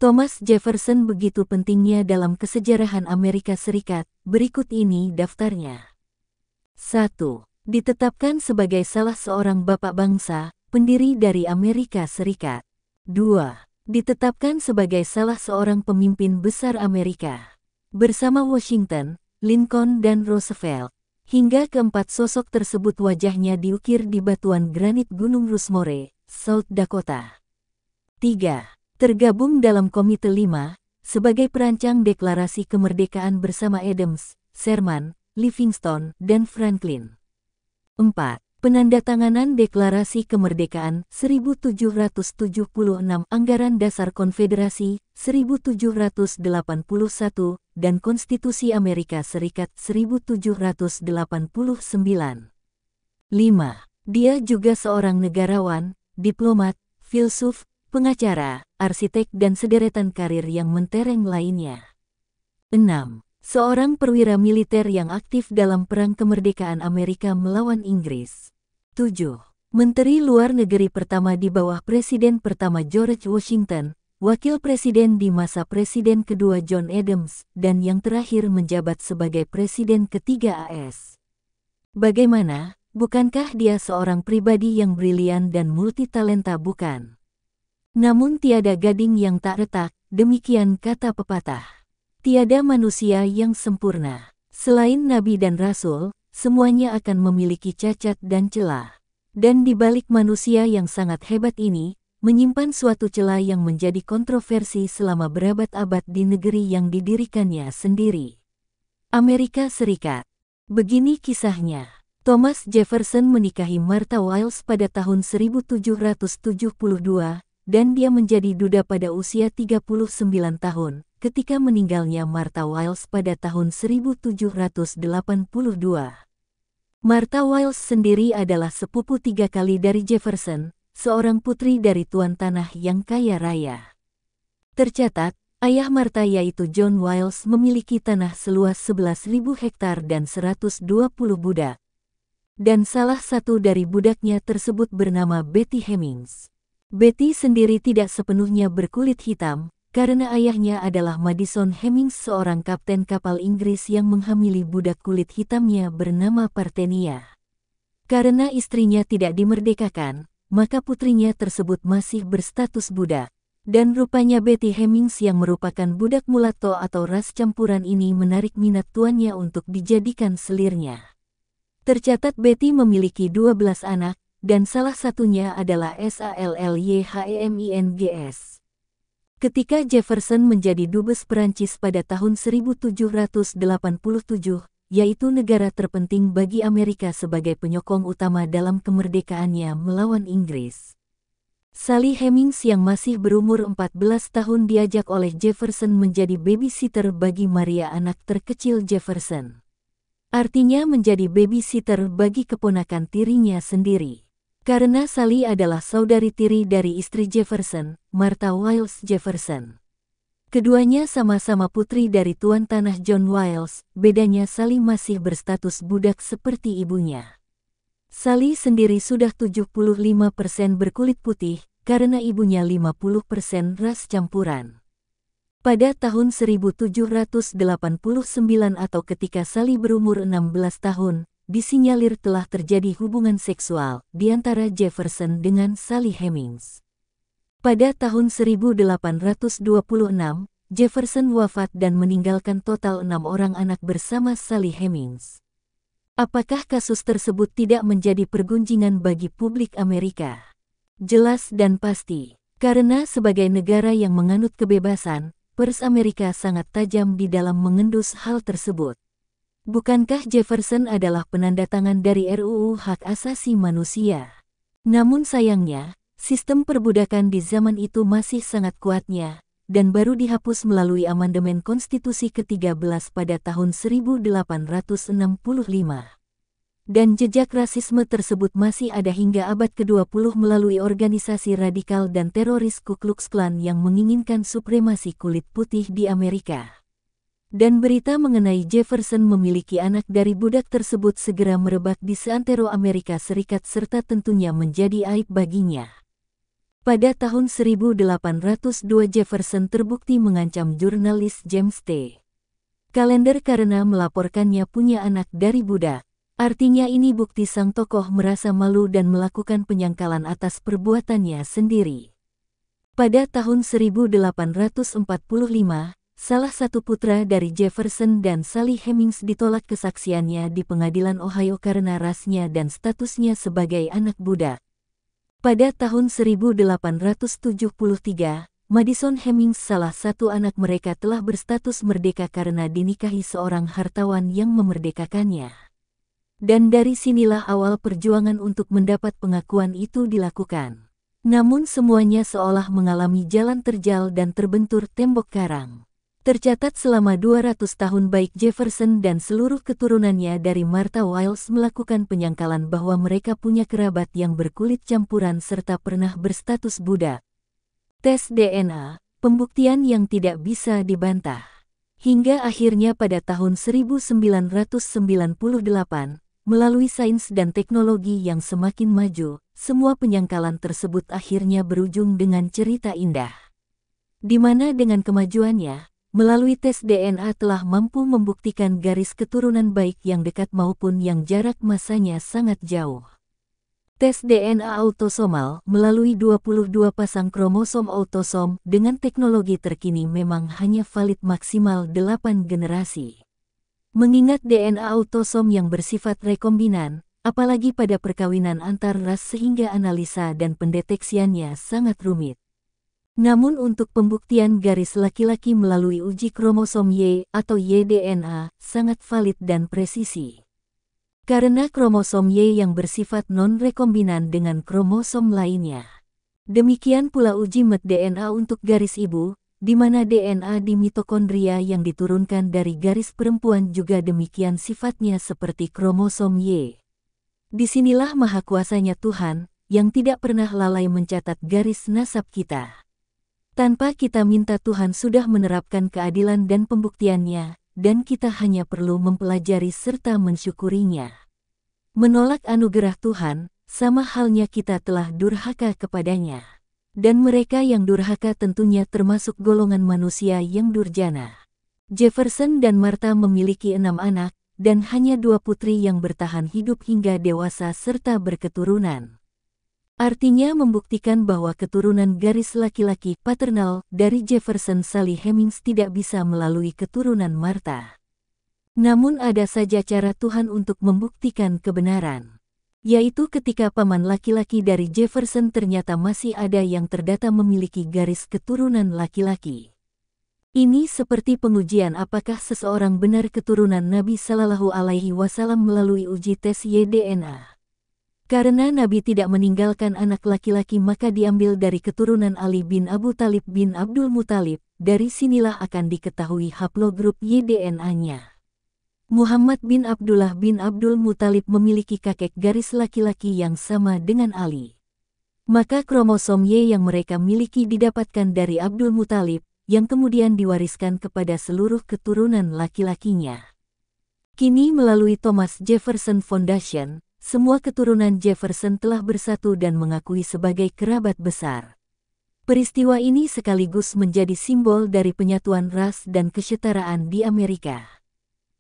Thomas Jefferson begitu pentingnya dalam kesejarahan Amerika Serikat. Berikut ini daftarnya. 1. Ditetapkan sebagai salah seorang bapak bangsa, pendiri dari Amerika Serikat. 2. Ditetapkan sebagai salah seorang pemimpin besar Amerika. Bersama Washington, Lincoln dan Roosevelt, hingga keempat sosok tersebut wajahnya diukir di batuan granit Gunung Rushmore, South Dakota. 3 tergabung dalam Komite 5 sebagai perancang deklarasi kemerdekaan bersama Adams, Sherman, Livingston, dan Franklin. 4. Penandatanganan Deklarasi Kemerdekaan 1776 Anggaran Dasar Konfederasi 1781 dan Konstitusi Amerika Serikat 1789. 5. Dia juga seorang negarawan, diplomat, filsuf, pengacara, arsitek dan sederetan karir yang mentereng lainnya. 6. Seorang perwira militer yang aktif dalam Perang Kemerdekaan Amerika melawan Inggris. 7. Menteri Luar Negeri pertama di bawah Presiden pertama George Washington, Wakil Presiden di masa Presiden kedua John Adams, dan yang terakhir menjabat sebagai Presiden ketiga AS. Bagaimana, bukankah dia seorang pribadi yang brilian dan multitalenta bukan? Namun tiada gading yang tak retak, demikian kata pepatah. Tiada manusia yang sempurna. Selain nabi dan rasul, semuanya akan memiliki cacat dan celah. Dan di balik manusia yang sangat hebat ini, menyimpan suatu celah yang menjadi kontroversi selama berabad-abad di negeri yang didirikannya sendiri. Amerika Serikat. Begini kisahnya. Thomas Jefferson menikahi Martha Wiles pada tahun 1772 dan dia menjadi duda pada usia 39 tahun, ketika meninggalnya Martha Wiles pada tahun 1782. Martha Wiles sendiri adalah sepupu tiga kali dari Jefferson, seorang putri dari tuan tanah yang kaya raya. Tercatat, ayah Martha yaitu John Wiles memiliki tanah seluas 11.000 hektar dan 120 budak. Dan salah satu dari budaknya tersebut bernama Betty Hemings. Betty sendiri tidak sepenuhnya berkulit hitam, karena ayahnya adalah Madison Hemings seorang kapten kapal Inggris yang menghamili budak kulit hitamnya bernama Partenia. Karena istrinya tidak dimerdekakan, maka putrinya tersebut masih berstatus budak. Dan rupanya Betty Hemings yang merupakan budak mulatto atau ras campuran ini menarik minat tuannya untuk dijadikan selirnya. Tercatat Betty memiliki 12 anak, dan salah satunya adalah SALLYHEMINGS. E Ketika Jefferson menjadi dubes Perancis pada tahun 1787, yaitu negara terpenting bagi Amerika sebagai penyokong utama dalam kemerdekaannya melawan Inggris. Sally Hemings yang masih berumur 14 tahun diajak oleh Jefferson menjadi babysitter bagi Maria anak terkecil Jefferson. Artinya menjadi babysitter bagi keponakan tirinya sendiri. Karena Sally adalah saudari tiri dari istri Jefferson, Martha Wiles Jefferson. Keduanya sama-sama putri dari Tuan Tanah John Wiles, bedanya Sally masih berstatus budak seperti ibunya. Sally sendiri sudah 75% berkulit putih, karena ibunya 50% ras campuran. Pada tahun 1789 atau ketika Sally berumur 16 tahun, disinyalir telah terjadi hubungan seksual di antara Jefferson dengan Sally Hemings. Pada tahun 1826, Jefferson wafat dan meninggalkan total enam orang anak bersama Sally Hemings. Apakah kasus tersebut tidak menjadi pergunjingan bagi publik Amerika? Jelas dan pasti, karena sebagai negara yang menganut kebebasan, pers Amerika sangat tajam di dalam mengendus hal tersebut. Bukankah Jefferson adalah penanda tangan dari RUU Hak Asasi Manusia? Namun sayangnya, sistem perbudakan di zaman itu masih sangat kuatnya, dan baru dihapus melalui amandemen konstitusi ke-13 pada tahun 1865. Dan jejak rasisme tersebut masih ada hingga abad ke-20 melalui organisasi radikal dan teroris Ku Klux Klan yang menginginkan supremasi kulit putih di Amerika dan berita mengenai Jefferson memiliki anak dari budak tersebut segera merebak di seantero Amerika Serikat serta tentunya menjadi aib baginya. Pada tahun 1802 Jefferson terbukti mengancam jurnalis James T. Kalender karena melaporkannya punya anak dari budak. Artinya ini bukti sang tokoh merasa malu dan melakukan penyangkalan atas perbuatannya sendiri. Pada tahun 1845, salah satu putra dari Jefferson dan Sally Hemings ditolak kesaksiannya di pengadilan Ohio karena rasnya dan statusnya sebagai anak budak. Pada tahun 1873, Madison Hemings salah satu anak mereka telah berstatus merdeka karena dinikahi seorang hartawan yang memerdekakannya. Dan dari sinilah awal perjuangan untuk mendapat pengakuan itu dilakukan. Namun semuanya seolah mengalami jalan terjal dan terbentur tembok karang. Tercatat selama 200 tahun baik Jefferson dan seluruh keturunannya dari Martha Wiles melakukan penyangkalan bahwa mereka punya kerabat yang berkulit campuran serta pernah berstatus budak. Tes DNA, pembuktian yang tidak bisa dibantah. Hingga akhirnya pada tahun 1998, melalui sains dan teknologi yang semakin maju, semua penyangkalan tersebut akhirnya berujung dengan cerita indah. Di mana dengan kemajuannya, melalui tes DNA telah mampu membuktikan garis keturunan baik yang dekat maupun yang jarak masanya sangat jauh. Tes DNA autosomal melalui 22 pasang kromosom autosom dengan teknologi terkini memang hanya valid maksimal 8 generasi. Mengingat DNA autosom yang bersifat rekombinan, apalagi pada perkawinan antar ras sehingga analisa dan pendeteksiannya sangat rumit. Namun untuk pembuktian garis laki-laki melalui uji kromosom Y atau YDNA sangat valid dan presisi. Karena kromosom Y yang bersifat non-rekombinan dengan kromosom lainnya. Demikian pula uji met DNA untuk garis ibu, di mana DNA di mitokondria yang diturunkan dari garis perempuan juga demikian sifatnya seperti kromosom Y. Disinilah maha kuasanya Tuhan, yang tidak pernah lalai mencatat garis nasab kita. Tanpa kita minta Tuhan sudah menerapkan keadilan dan pembuktiannya, dan kita hanya perlu mempelajari serta mensyukurinya. Menolak anugerah Tuhan, sama halnya kita telah durhaka kepadanya. Dan mereka yang durhaka tentunya termasuk golongan manusia yang durjana. Jefferson dan Martha memiliki enam anak, dan hanya dua putri yang bertahan hidup hingga dewasa serta berketurunan. Artinya membuktikan bahwa keturunan garis laki-laki paternal dari Jefferson Sally Hemings tidak bisa melalui keturunan Martha. Namun ada saja cara Tuhan untuk membuktikan kebenaran. Yaitu ketika paman laki-laki dari Jefferson ternyata masih ada yang terdata memiliki garis keturunan laki-laki. Ini seperti pengujian apakah seseorang benar keturunan Nabi Sallallahu Alaihi Wasallam melalui uji tes YDNA. Karena Nabi tidak meninggalkan anak laki-laki maka diambil dari keturunan Ali bin Abu Talib bin Abdul Muthalib, dari sinilah akan diketahui haplogrup YDNA-nya. Muhammad bin Abdullah bin Abdul Muthalib memiliki kakek garis laki-laki yang sama dengan Ali. Maka kromosom Y yang mereka miliki didapatkan dari Abdul Muthalib, yang kemudian diwariskan kepada seluruh keturunan laki-lakinya. Kini melalui Thomas Jefferson Foundation, semua keturunan Jefferson telah bersatu dan mengakui sebagai kerabat besar. Peristiwa ini sekaligus menjadi simbol dari penyatuan ras dan kesetaraan di Amerika.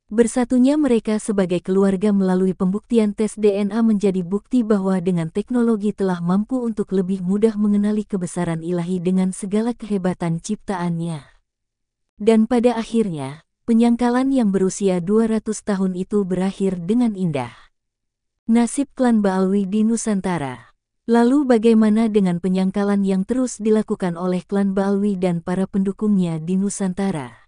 Bersatunya mereka sebagai keluarga melalui pembuktian tes DNA menjadi bukti bahwa dengan teknologi telah mampu untuk lebih mudah mengenali kebesaran ilahi dengan segala kehebatan ciptaannya. Dan pada akhirnya, penyangkalan yang berusia 200 tahun itu berakhir dengan indah. Nasib klan Ba'alwi di Nusantara Lalu bagaimana dengan penyangkalan yang terus dilakukan oleh klan Ba'alwi dan para pendukungnya di Nusantara?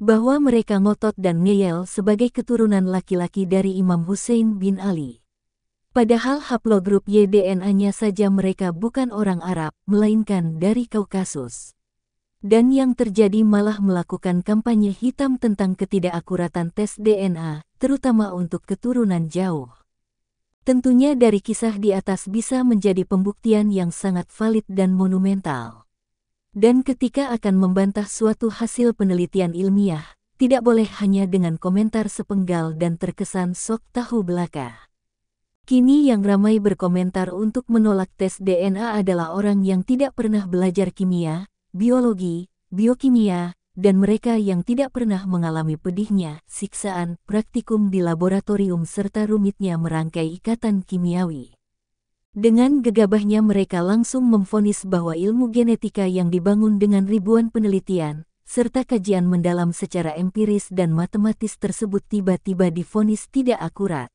Bahwa mereka ngotot dan ngeyel sebagai keturunan laki-laki dari Imam Hussein bin Ali. Padahal haplogrup YDNA-nya saja mereka bukan orang Arab, melainkan dari Kaukasus. Dan yang terjadi malah melakukan kampanye hitam tentang ketidakakuratan tes DNA, terutama untuk keturunan jauh. Tentunya dari kisah di atas bisa menjadi pembuktian yang sangat valid dan monumental. Dan ketika akan membantah suatu hasil penelitian ilmiah, tidak boleh hanya dengan komentar sepenggal dan terkesan sok tahu belaka. Kini yang ramai berkomentar untuk menolak tes DNA adalah orang yang tidak pernah belajar kimia, biologi, biokimia, dan mereka yang tidak pernah mengalami pedihnya, siksaan, praktikum di laboratorium serta rumitnya merangkai ikatan kimiawi. Dengan gegabahnya mereka langsung memfonis bahwa ilmu genetika yang dibangun dengan ribuan penelitian, serta kajian mendalam secara empiris dan matematis tersebut tiba-tiba difonis tidak akurat.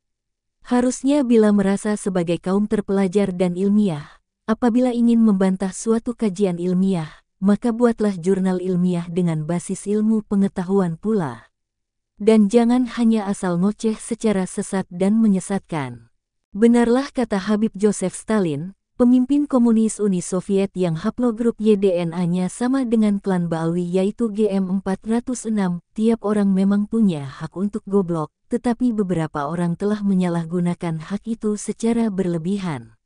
Harusnya bila merasa sebagai kaum terpelajar dan ilmiah, apabila ingin membantah suatu kajian ilmiah, maka buatlah jurnal ilmiah dengan basis ilmu pengetahuan pula. Dan jangan hanya asal ngoceh secara sesat dan menyesatkan. Benarlah kata Habib Joseph Stalin, pemimpin komunis Uni Soviet yang haplogrup YDNA-nya sama dengan klan Ba'alwi yaitu GM406, tiap orang memang punya hak untuk goblok, tetapi beberapa orang telah menyalahgunakan hak itu secara berlebihan.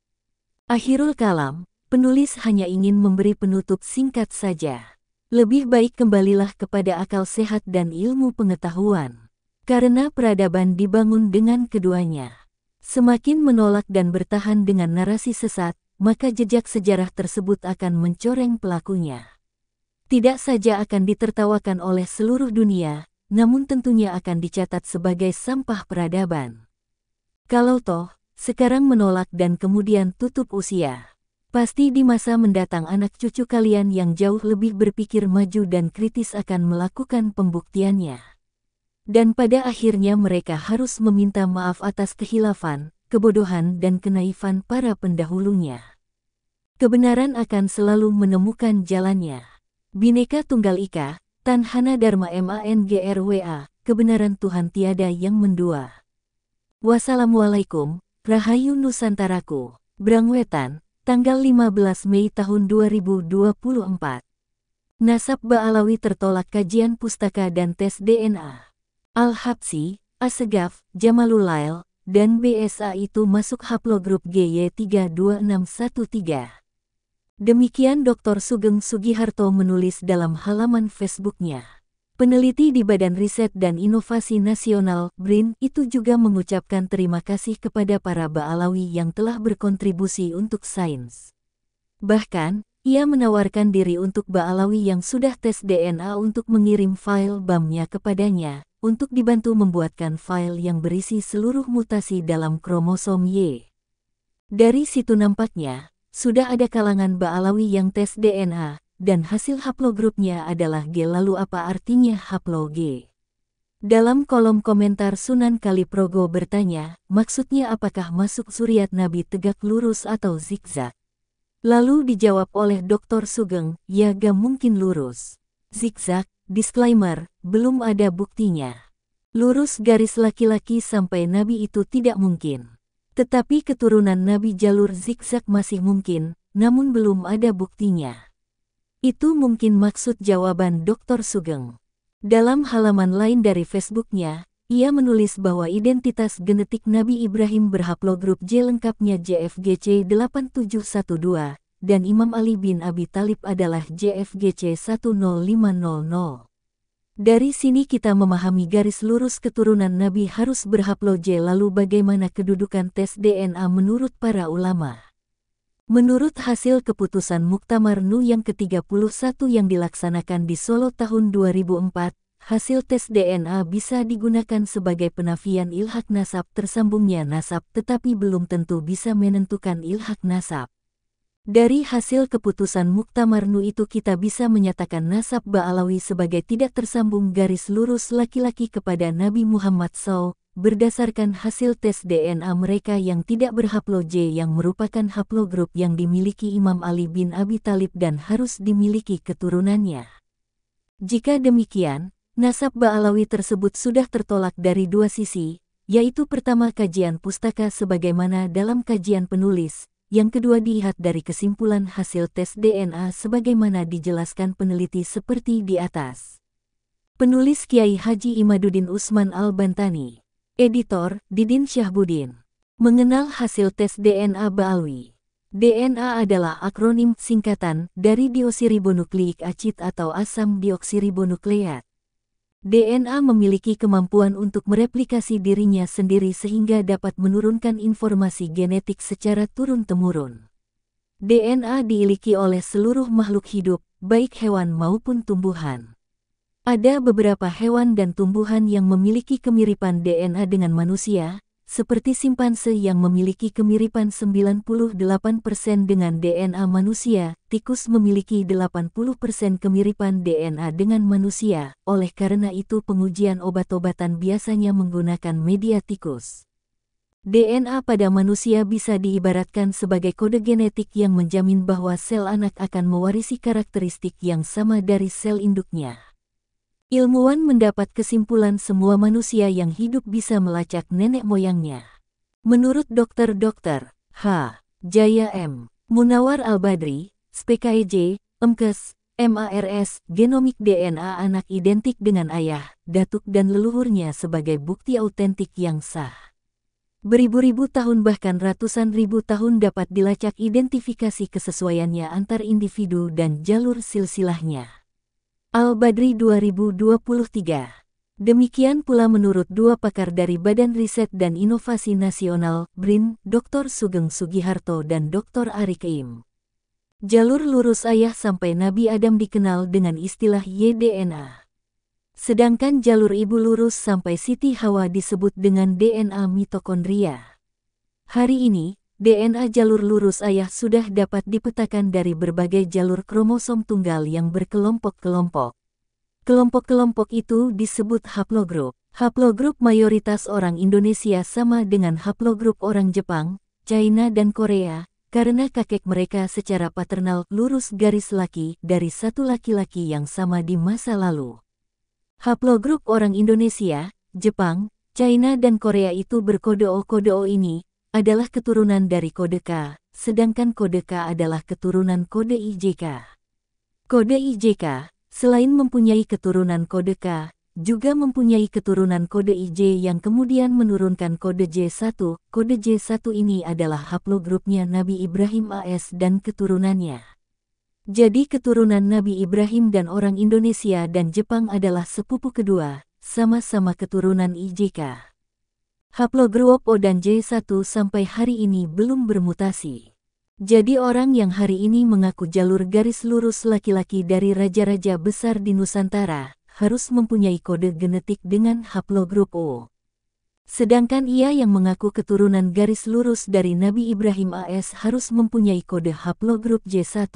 Akhirul kalam, penulis hanya ingin memberi penutup singkat saja. Lebih baik kembalilah kepada akal sehat dan ilmu pengetahuan, karena peradaban dibangun dengan keduanya. Semakin menolak dan bertahan dengan narasi sesat, maka jejak sejarah tersebut akan mencoreng pelakunya. Tidak saja akan ditertawakan oleh seluruh dunia, namun tentunya akan dicatat sebagai sampah peradaban. Kalau toh, sekarang menolak dan kemudian tutup usia. Pasti di masa mendatang anak cucu kalian yang jauh lebih berpikir maju dan kritis akan melakukan pembuktiannya. Dan pada akhirnya mereka harus meminta maaf atas kehilafan, kebodohan dan kenaifan para pendahulunya. Kebenaran akan selalu menemukan jalannya. Bineka Tunggal Ika, Tanhana Dharma MANGRWA, kebenaran Tuhan tiada yang mendua. Wassalamualaikum, Rahayu Nusantaraku, Brangwetan, tanggal 15 Mei tahun 2024. Nasab Ba'alawi tertolak kajian pustaka dan tes DNA. Al-Habsi, Asegaf, Jamalulail, dan BSA itu masuk haplogrup GY32613. Demikian Dr. Sugeng Sugiharto menulis dalam halaman Facebooknya. Peneliti di Badan Riset dan Inovasi Nasional (BRIN) itu juga mengucapkan terima kasih kepada para Baalawi yang telah berkontribusi untuk sains. Bahkan, ia menawarkan diri untuk Baalawi yang sudah tes DNA untuk mengirim file BAM-nya kepadanya, untuk dibantu membuatkan file yang berisi seluruh mutasi dalam kromosom Y. Dari situ nampaknya, sudah ada kalangan Baalawi yang tes DNA, dan hasil haplogrupnya adalah G. Lalu apa artinya haplo G? Dalam kolom komentar Sunan Kaliprogo bertanya, maksudnya apakah masuk suriat Nabi tegak lurus atau zigzag? Lalu dijawab oleh Dr. Sugeng, ya gak mungkin lurus. Zigzag, disclaimer, belum ada buktinya. Lurus garis laki-laki sampai Nabi itu tidak mungkin. Tetapi keturunan Nabi jalur zigzag masih mungkin, namun belum ada buktinya. Itu mungkin maksud jawaban Dr. Sugeng. Dalam halaman lain dari Facebooknya, ia menulis bahwa identitas genetik Nabi Ibrahim berhaplogrup J lengkapnya JFGC 8712 dan Imam Ali bin Abi Talib adalah JFGC 10500. Dari sini kita memahami garis lurus keturunan Nabi harus berhaplo J lalu bagaimana kedudukan tes DNA menurut para ulama. Menurut hasil keputusan Muktamar NU yang ke-31 yang dilaksanakan di Solo tahun 2004, hasil tes DNA bisa digunakan sebagai penafian ilhak nasab tersambungnya nasab tetapi belum tentu bisa menentukan ilhak nasab. Dari hasil keputusan Muktamar NU itu kita bisa menyatakan nasab Ba'alawi sebagai tidak tersambung garis lurus laki-laki kepada Nabi Muhammad SAW, berdasarkan hasil tes DNA mereka yang tidak berhaplo J yang merupakan haplogrup yang dimiliki Imam Ali bin Abi Talib dan harus dimiliki keturunannya. Jika demikian, nasab Ba'alawi tersebut sudah tertolak dari dua sisi, yaitu pertama kajian pustaka sebagaimana dalam kajian penulis, yang kedua dilihat dari kesimpulan hasil tes DNA sebagaimana dijelaskan peneliti seperti di atas. Penulis Kiai Haji Imaduddin Usman Al-Bantani Editor, Didin Syahbudin. Mengenal hasil tes DNA Baawi. DNA adalah akronim singkatan dari diosiribonukleik acid atau asam dioksiribonukleat. DNA memiliki kemampuan untuk mereplikasi dirinya sendiri sehingga dapat menurunkan informasi genetik secara turun-temurun. DNA diiliki oleh seluruh makhluk hidup, baik hewan maupun tumbuhan. Ada beberapa hewan dan tumbuhan yang memiliki kemiripan DNA dengan manusia, seperti simpanse yang memiliki kemiripan 98% dengan DNA manusia, tikus memiliki 80% kemiripan DNA dengan manusia, oleh karena itu pengujian obat-obatan biasanya menggunakan media tikus. DNA pada manusia bisa diibaratkan sebagai kode genetik yang menjamin bahwa sel anak akan mewarisi karakteristik yang sama dari sel induknya. Ilmuwan mendapat kesimpulan semua manusia yang hidup bisa melacak nenek moyangnya. Menurut dokter-dokter H. Jaya M. Munawar Al-Badri, Spkj, e MKES, MARS, genomik DNA anak identik dengan ayah, datuk dan leluhurnya sebagai bukti autentik yang sah. Beribu-ribu tahun bahkan ratusan ribu tahun dapat dilacak identifikasi kesesuaiannya antar individu dan jalur silsilahnya. Al-Badri 2023. Demikian pula menurut dua pakar dari Badan Riset dan Inovasi Nasional, BRIN, Dr. Sugeng Sugiharto dan Dr. Ari Keim. Jalur lurus ayah sampai Nabi Adam dikenal dengan istilah YDNA. Sedangkan jalur ibu lurus sampai Siti Hawa disebut dengan DNA mitokondria. Hari ini, DNA jalur lurus ayah sudah dapat dipetakan dari berbagai jalur kromosom tunggal yang berkelompok-kelompok. Kelompok-kelompok itu disebut haplogroup. Haplogroup mayoritas orang Indonesia sama dengan haplogroup orang Jepang, China dan Korea, karena kakek mereka secara paternal lurus garis laki dari satu laki-laki yang sama di masa lalu. Haplogroup orang Indonesia, Jepang, China dan Korea itu berkode O-kode O ini, adalah keturunan dari kode K, sedangkan kode K adalah keturunan kode IJK. Kode IJK, selain mempunyai keturunan kode K, juga mempunyai keturunan kode IJ yang kemudian menurunkan kode J1. Kode J1 ini adalah haplogrupnya Nabi Ibrahim AS dan keturunannya. Jadi keturunan Nabi Ibrahim dan orang Indonesia dan Jepang adalah sepupu kedua, sama-sama keturunan IJK. Haplogroup O dan J1 sampai hari ini belum bermutasi. Jadi orang yang hari ini mengaku jalur garis lurus laki-laki dari raja-raja besar di Nusantara, harus mempunyai kode genetik dengan haplogroup O. Sedangkan ia yang mengaku keturunan garis lurus dari Nabi Ibrahim AS harus mempunyai kode haplogroup J1.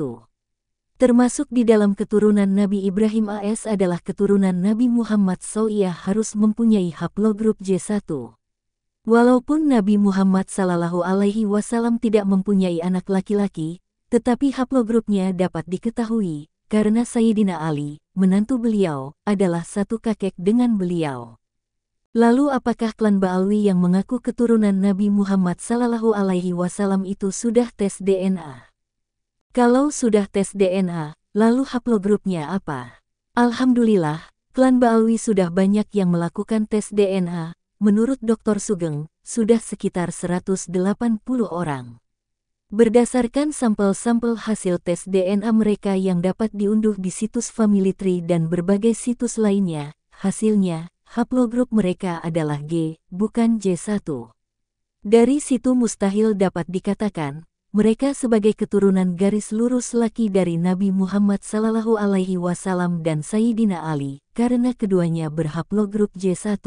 Termasuk di dalam keturunan Nabi Ibrahim AS adalah keturunan Nabi Muhammad SAW harus mempunyai haplogroup J1. Walaupun Nabi Muhammad Sallallahu Alaihi Wasallam tidak mempunyai anak laki-laki, tetapi haplogrupnya dapat diketahui, karena Sayyidina Ali, menantu beliau, adalah satu kakek dengan beliau. Lalu apakah klan Ba'alwi yang mengaku keturunan Nabi Muhammad Sallallahu Alaihi Wasallam itu sudah tes DNA? Kalau sudah tes DNA, lalu haplogrupnya apa? Alhamdulillah, klan Ba'alwi sudah banyak yang melakukan tes DNA, menurut Dr. Sugeng, sudah sekitar 180 orang. Berdasarkan sampel-sampel hasil tes DNA mereka yang dapat diunduh di situs Family Tree dan berbagai situs lainnya, hasilnya, haplogroup mereka adalah G, bukan J1. Dari situ mustahil dapat dikatakan, mereka sebagai keturunan garis lurus laki dari Nabi Muhammad Sallallahu Alaihi Wasallam dan Sayyidina Ali, karena keduanya berhaplogroup J1.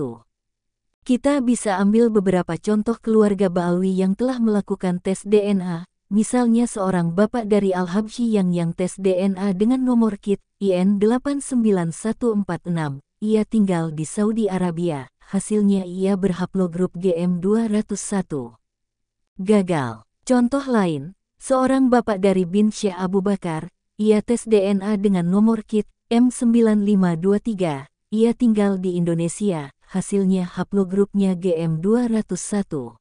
Kita bisa ambil beberapa contoh keluarga Ba'alwi yang telah melakukan tes DNA, misalnya seorang bapak dari Al-Habsyi yang yang tes DNA dengan nomor kit IN 89146. Ia tinggal di Saudi Arabia, hasilnya ia berhaplogrup GM201. Gagal. Contoh lain, seorang bapak dari bin Syekh Abu Bakar, ia tes DNA dengan nomor kit M9523, ia tinggal di Indonesia, hasilnya haplogrupnya GM201.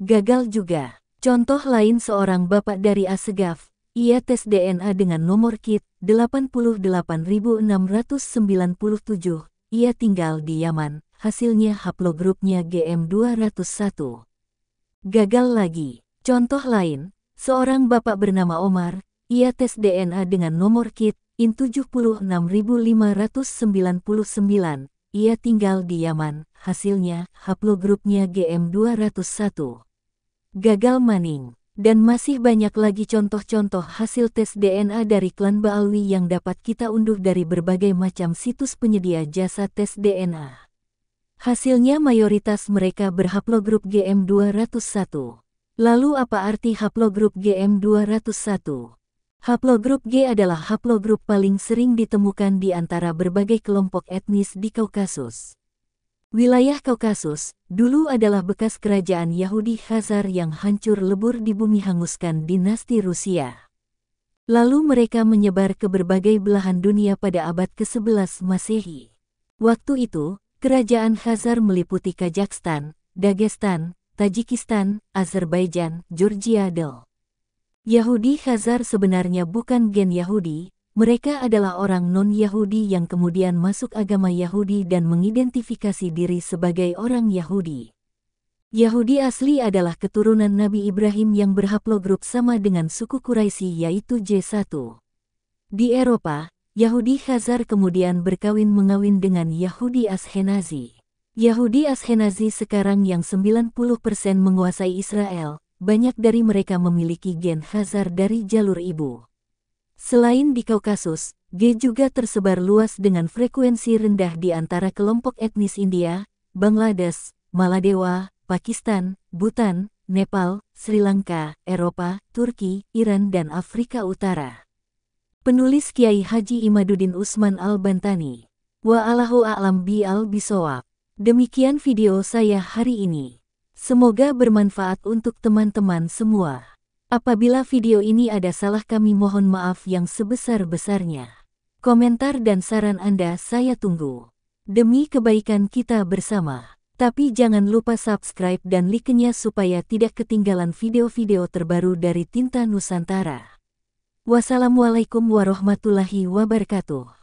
Gagal juga. Contoh lain seorang bapak dari Asegaf, ia tes DNA dengan nomor kit 88697. Ia tinggal di Yaman, hasilnya haplogrupnya GM201. Gagal lagi. Contoh lain, seorang bapak bernama Omar, ia tes DNA dengan nomor kit In 76599, ia tinggal di Yaman, hasilnya haplogrupnya GM201. Gagal maning. Dan masih banyak lagi contoh-contoh hasil tes DNA dari klan Baalwi yang dapat kita unduh dari berbagai macam situs penyedia jasa tes DNA. Hasilnya mayoritas mereka berhaplogrup GM201. Lalu apa arti haplogrup GM201? Haplogroup G adalah haplogroup paling sering ditemukan di antara berbagai kelompok etnis di Kaukasus. Wilayah Kaukasus dulu adalah bekas kerajaan Yahudi Khazar yang hancur lebur di bumi hanguskan dinasti Rusia. Lalu mereka menyebar ke berbagai belahan dunia pada abad ke-11 Masehi. Waktu itu, kerajaan Khazar meliputi Kazakhstan, Dagestan, Tajikistan, Azerbaijan, Georgia Del. Yahudi Khazar sebenarnya bukan gen Yahudi, mereka adalah orang non-Yahudi yang kemudian masuk agama Yahudi dan mengidentifikasi diri sebagai orang Yahudi. Yahudi asli adalah keturunan Nabi Ibrahim yang berhaplogrup sama dengan suku Quraisy yaitu J1. Di Eropa, Yahudi Khazar kemudian berkawin mengawin dengan Yahudi Ashenazi. Yahudi Ashenazi sekarang yang 90% menguasai Israel, banyak dari mereka memiliki gen Khazar dari jalur ibu. Selain di Kaukasus, G juga tersebar luas dengan frekuensi rendah di antara kelompok etnis India, Bangladesh, Maladewa, Pakistan, Bhutan, Nepal, Sri Lanka, Eropa, Turki, Iran dan Afrika Utara. Penulis Kiai Haji Imaduddin Usman Al-Bantani. Wa a'lam bi al-bisawab. Demikian video saya hari ini. Semoga bermanfaat untuk teman-teman semua. Apabila video ini ada salah kami mohon maaf yang sebesar-besarnya. Komentar dan saran Anda saya tunggu. Demi kebaikan kita bersama. Tapi jangan lupa subscribe dan like-nya supaya tidak ketinggalan video-video terbaru dari Tinta Nusantara. Wassalamualaikum warahmatullahi wabarakatuh.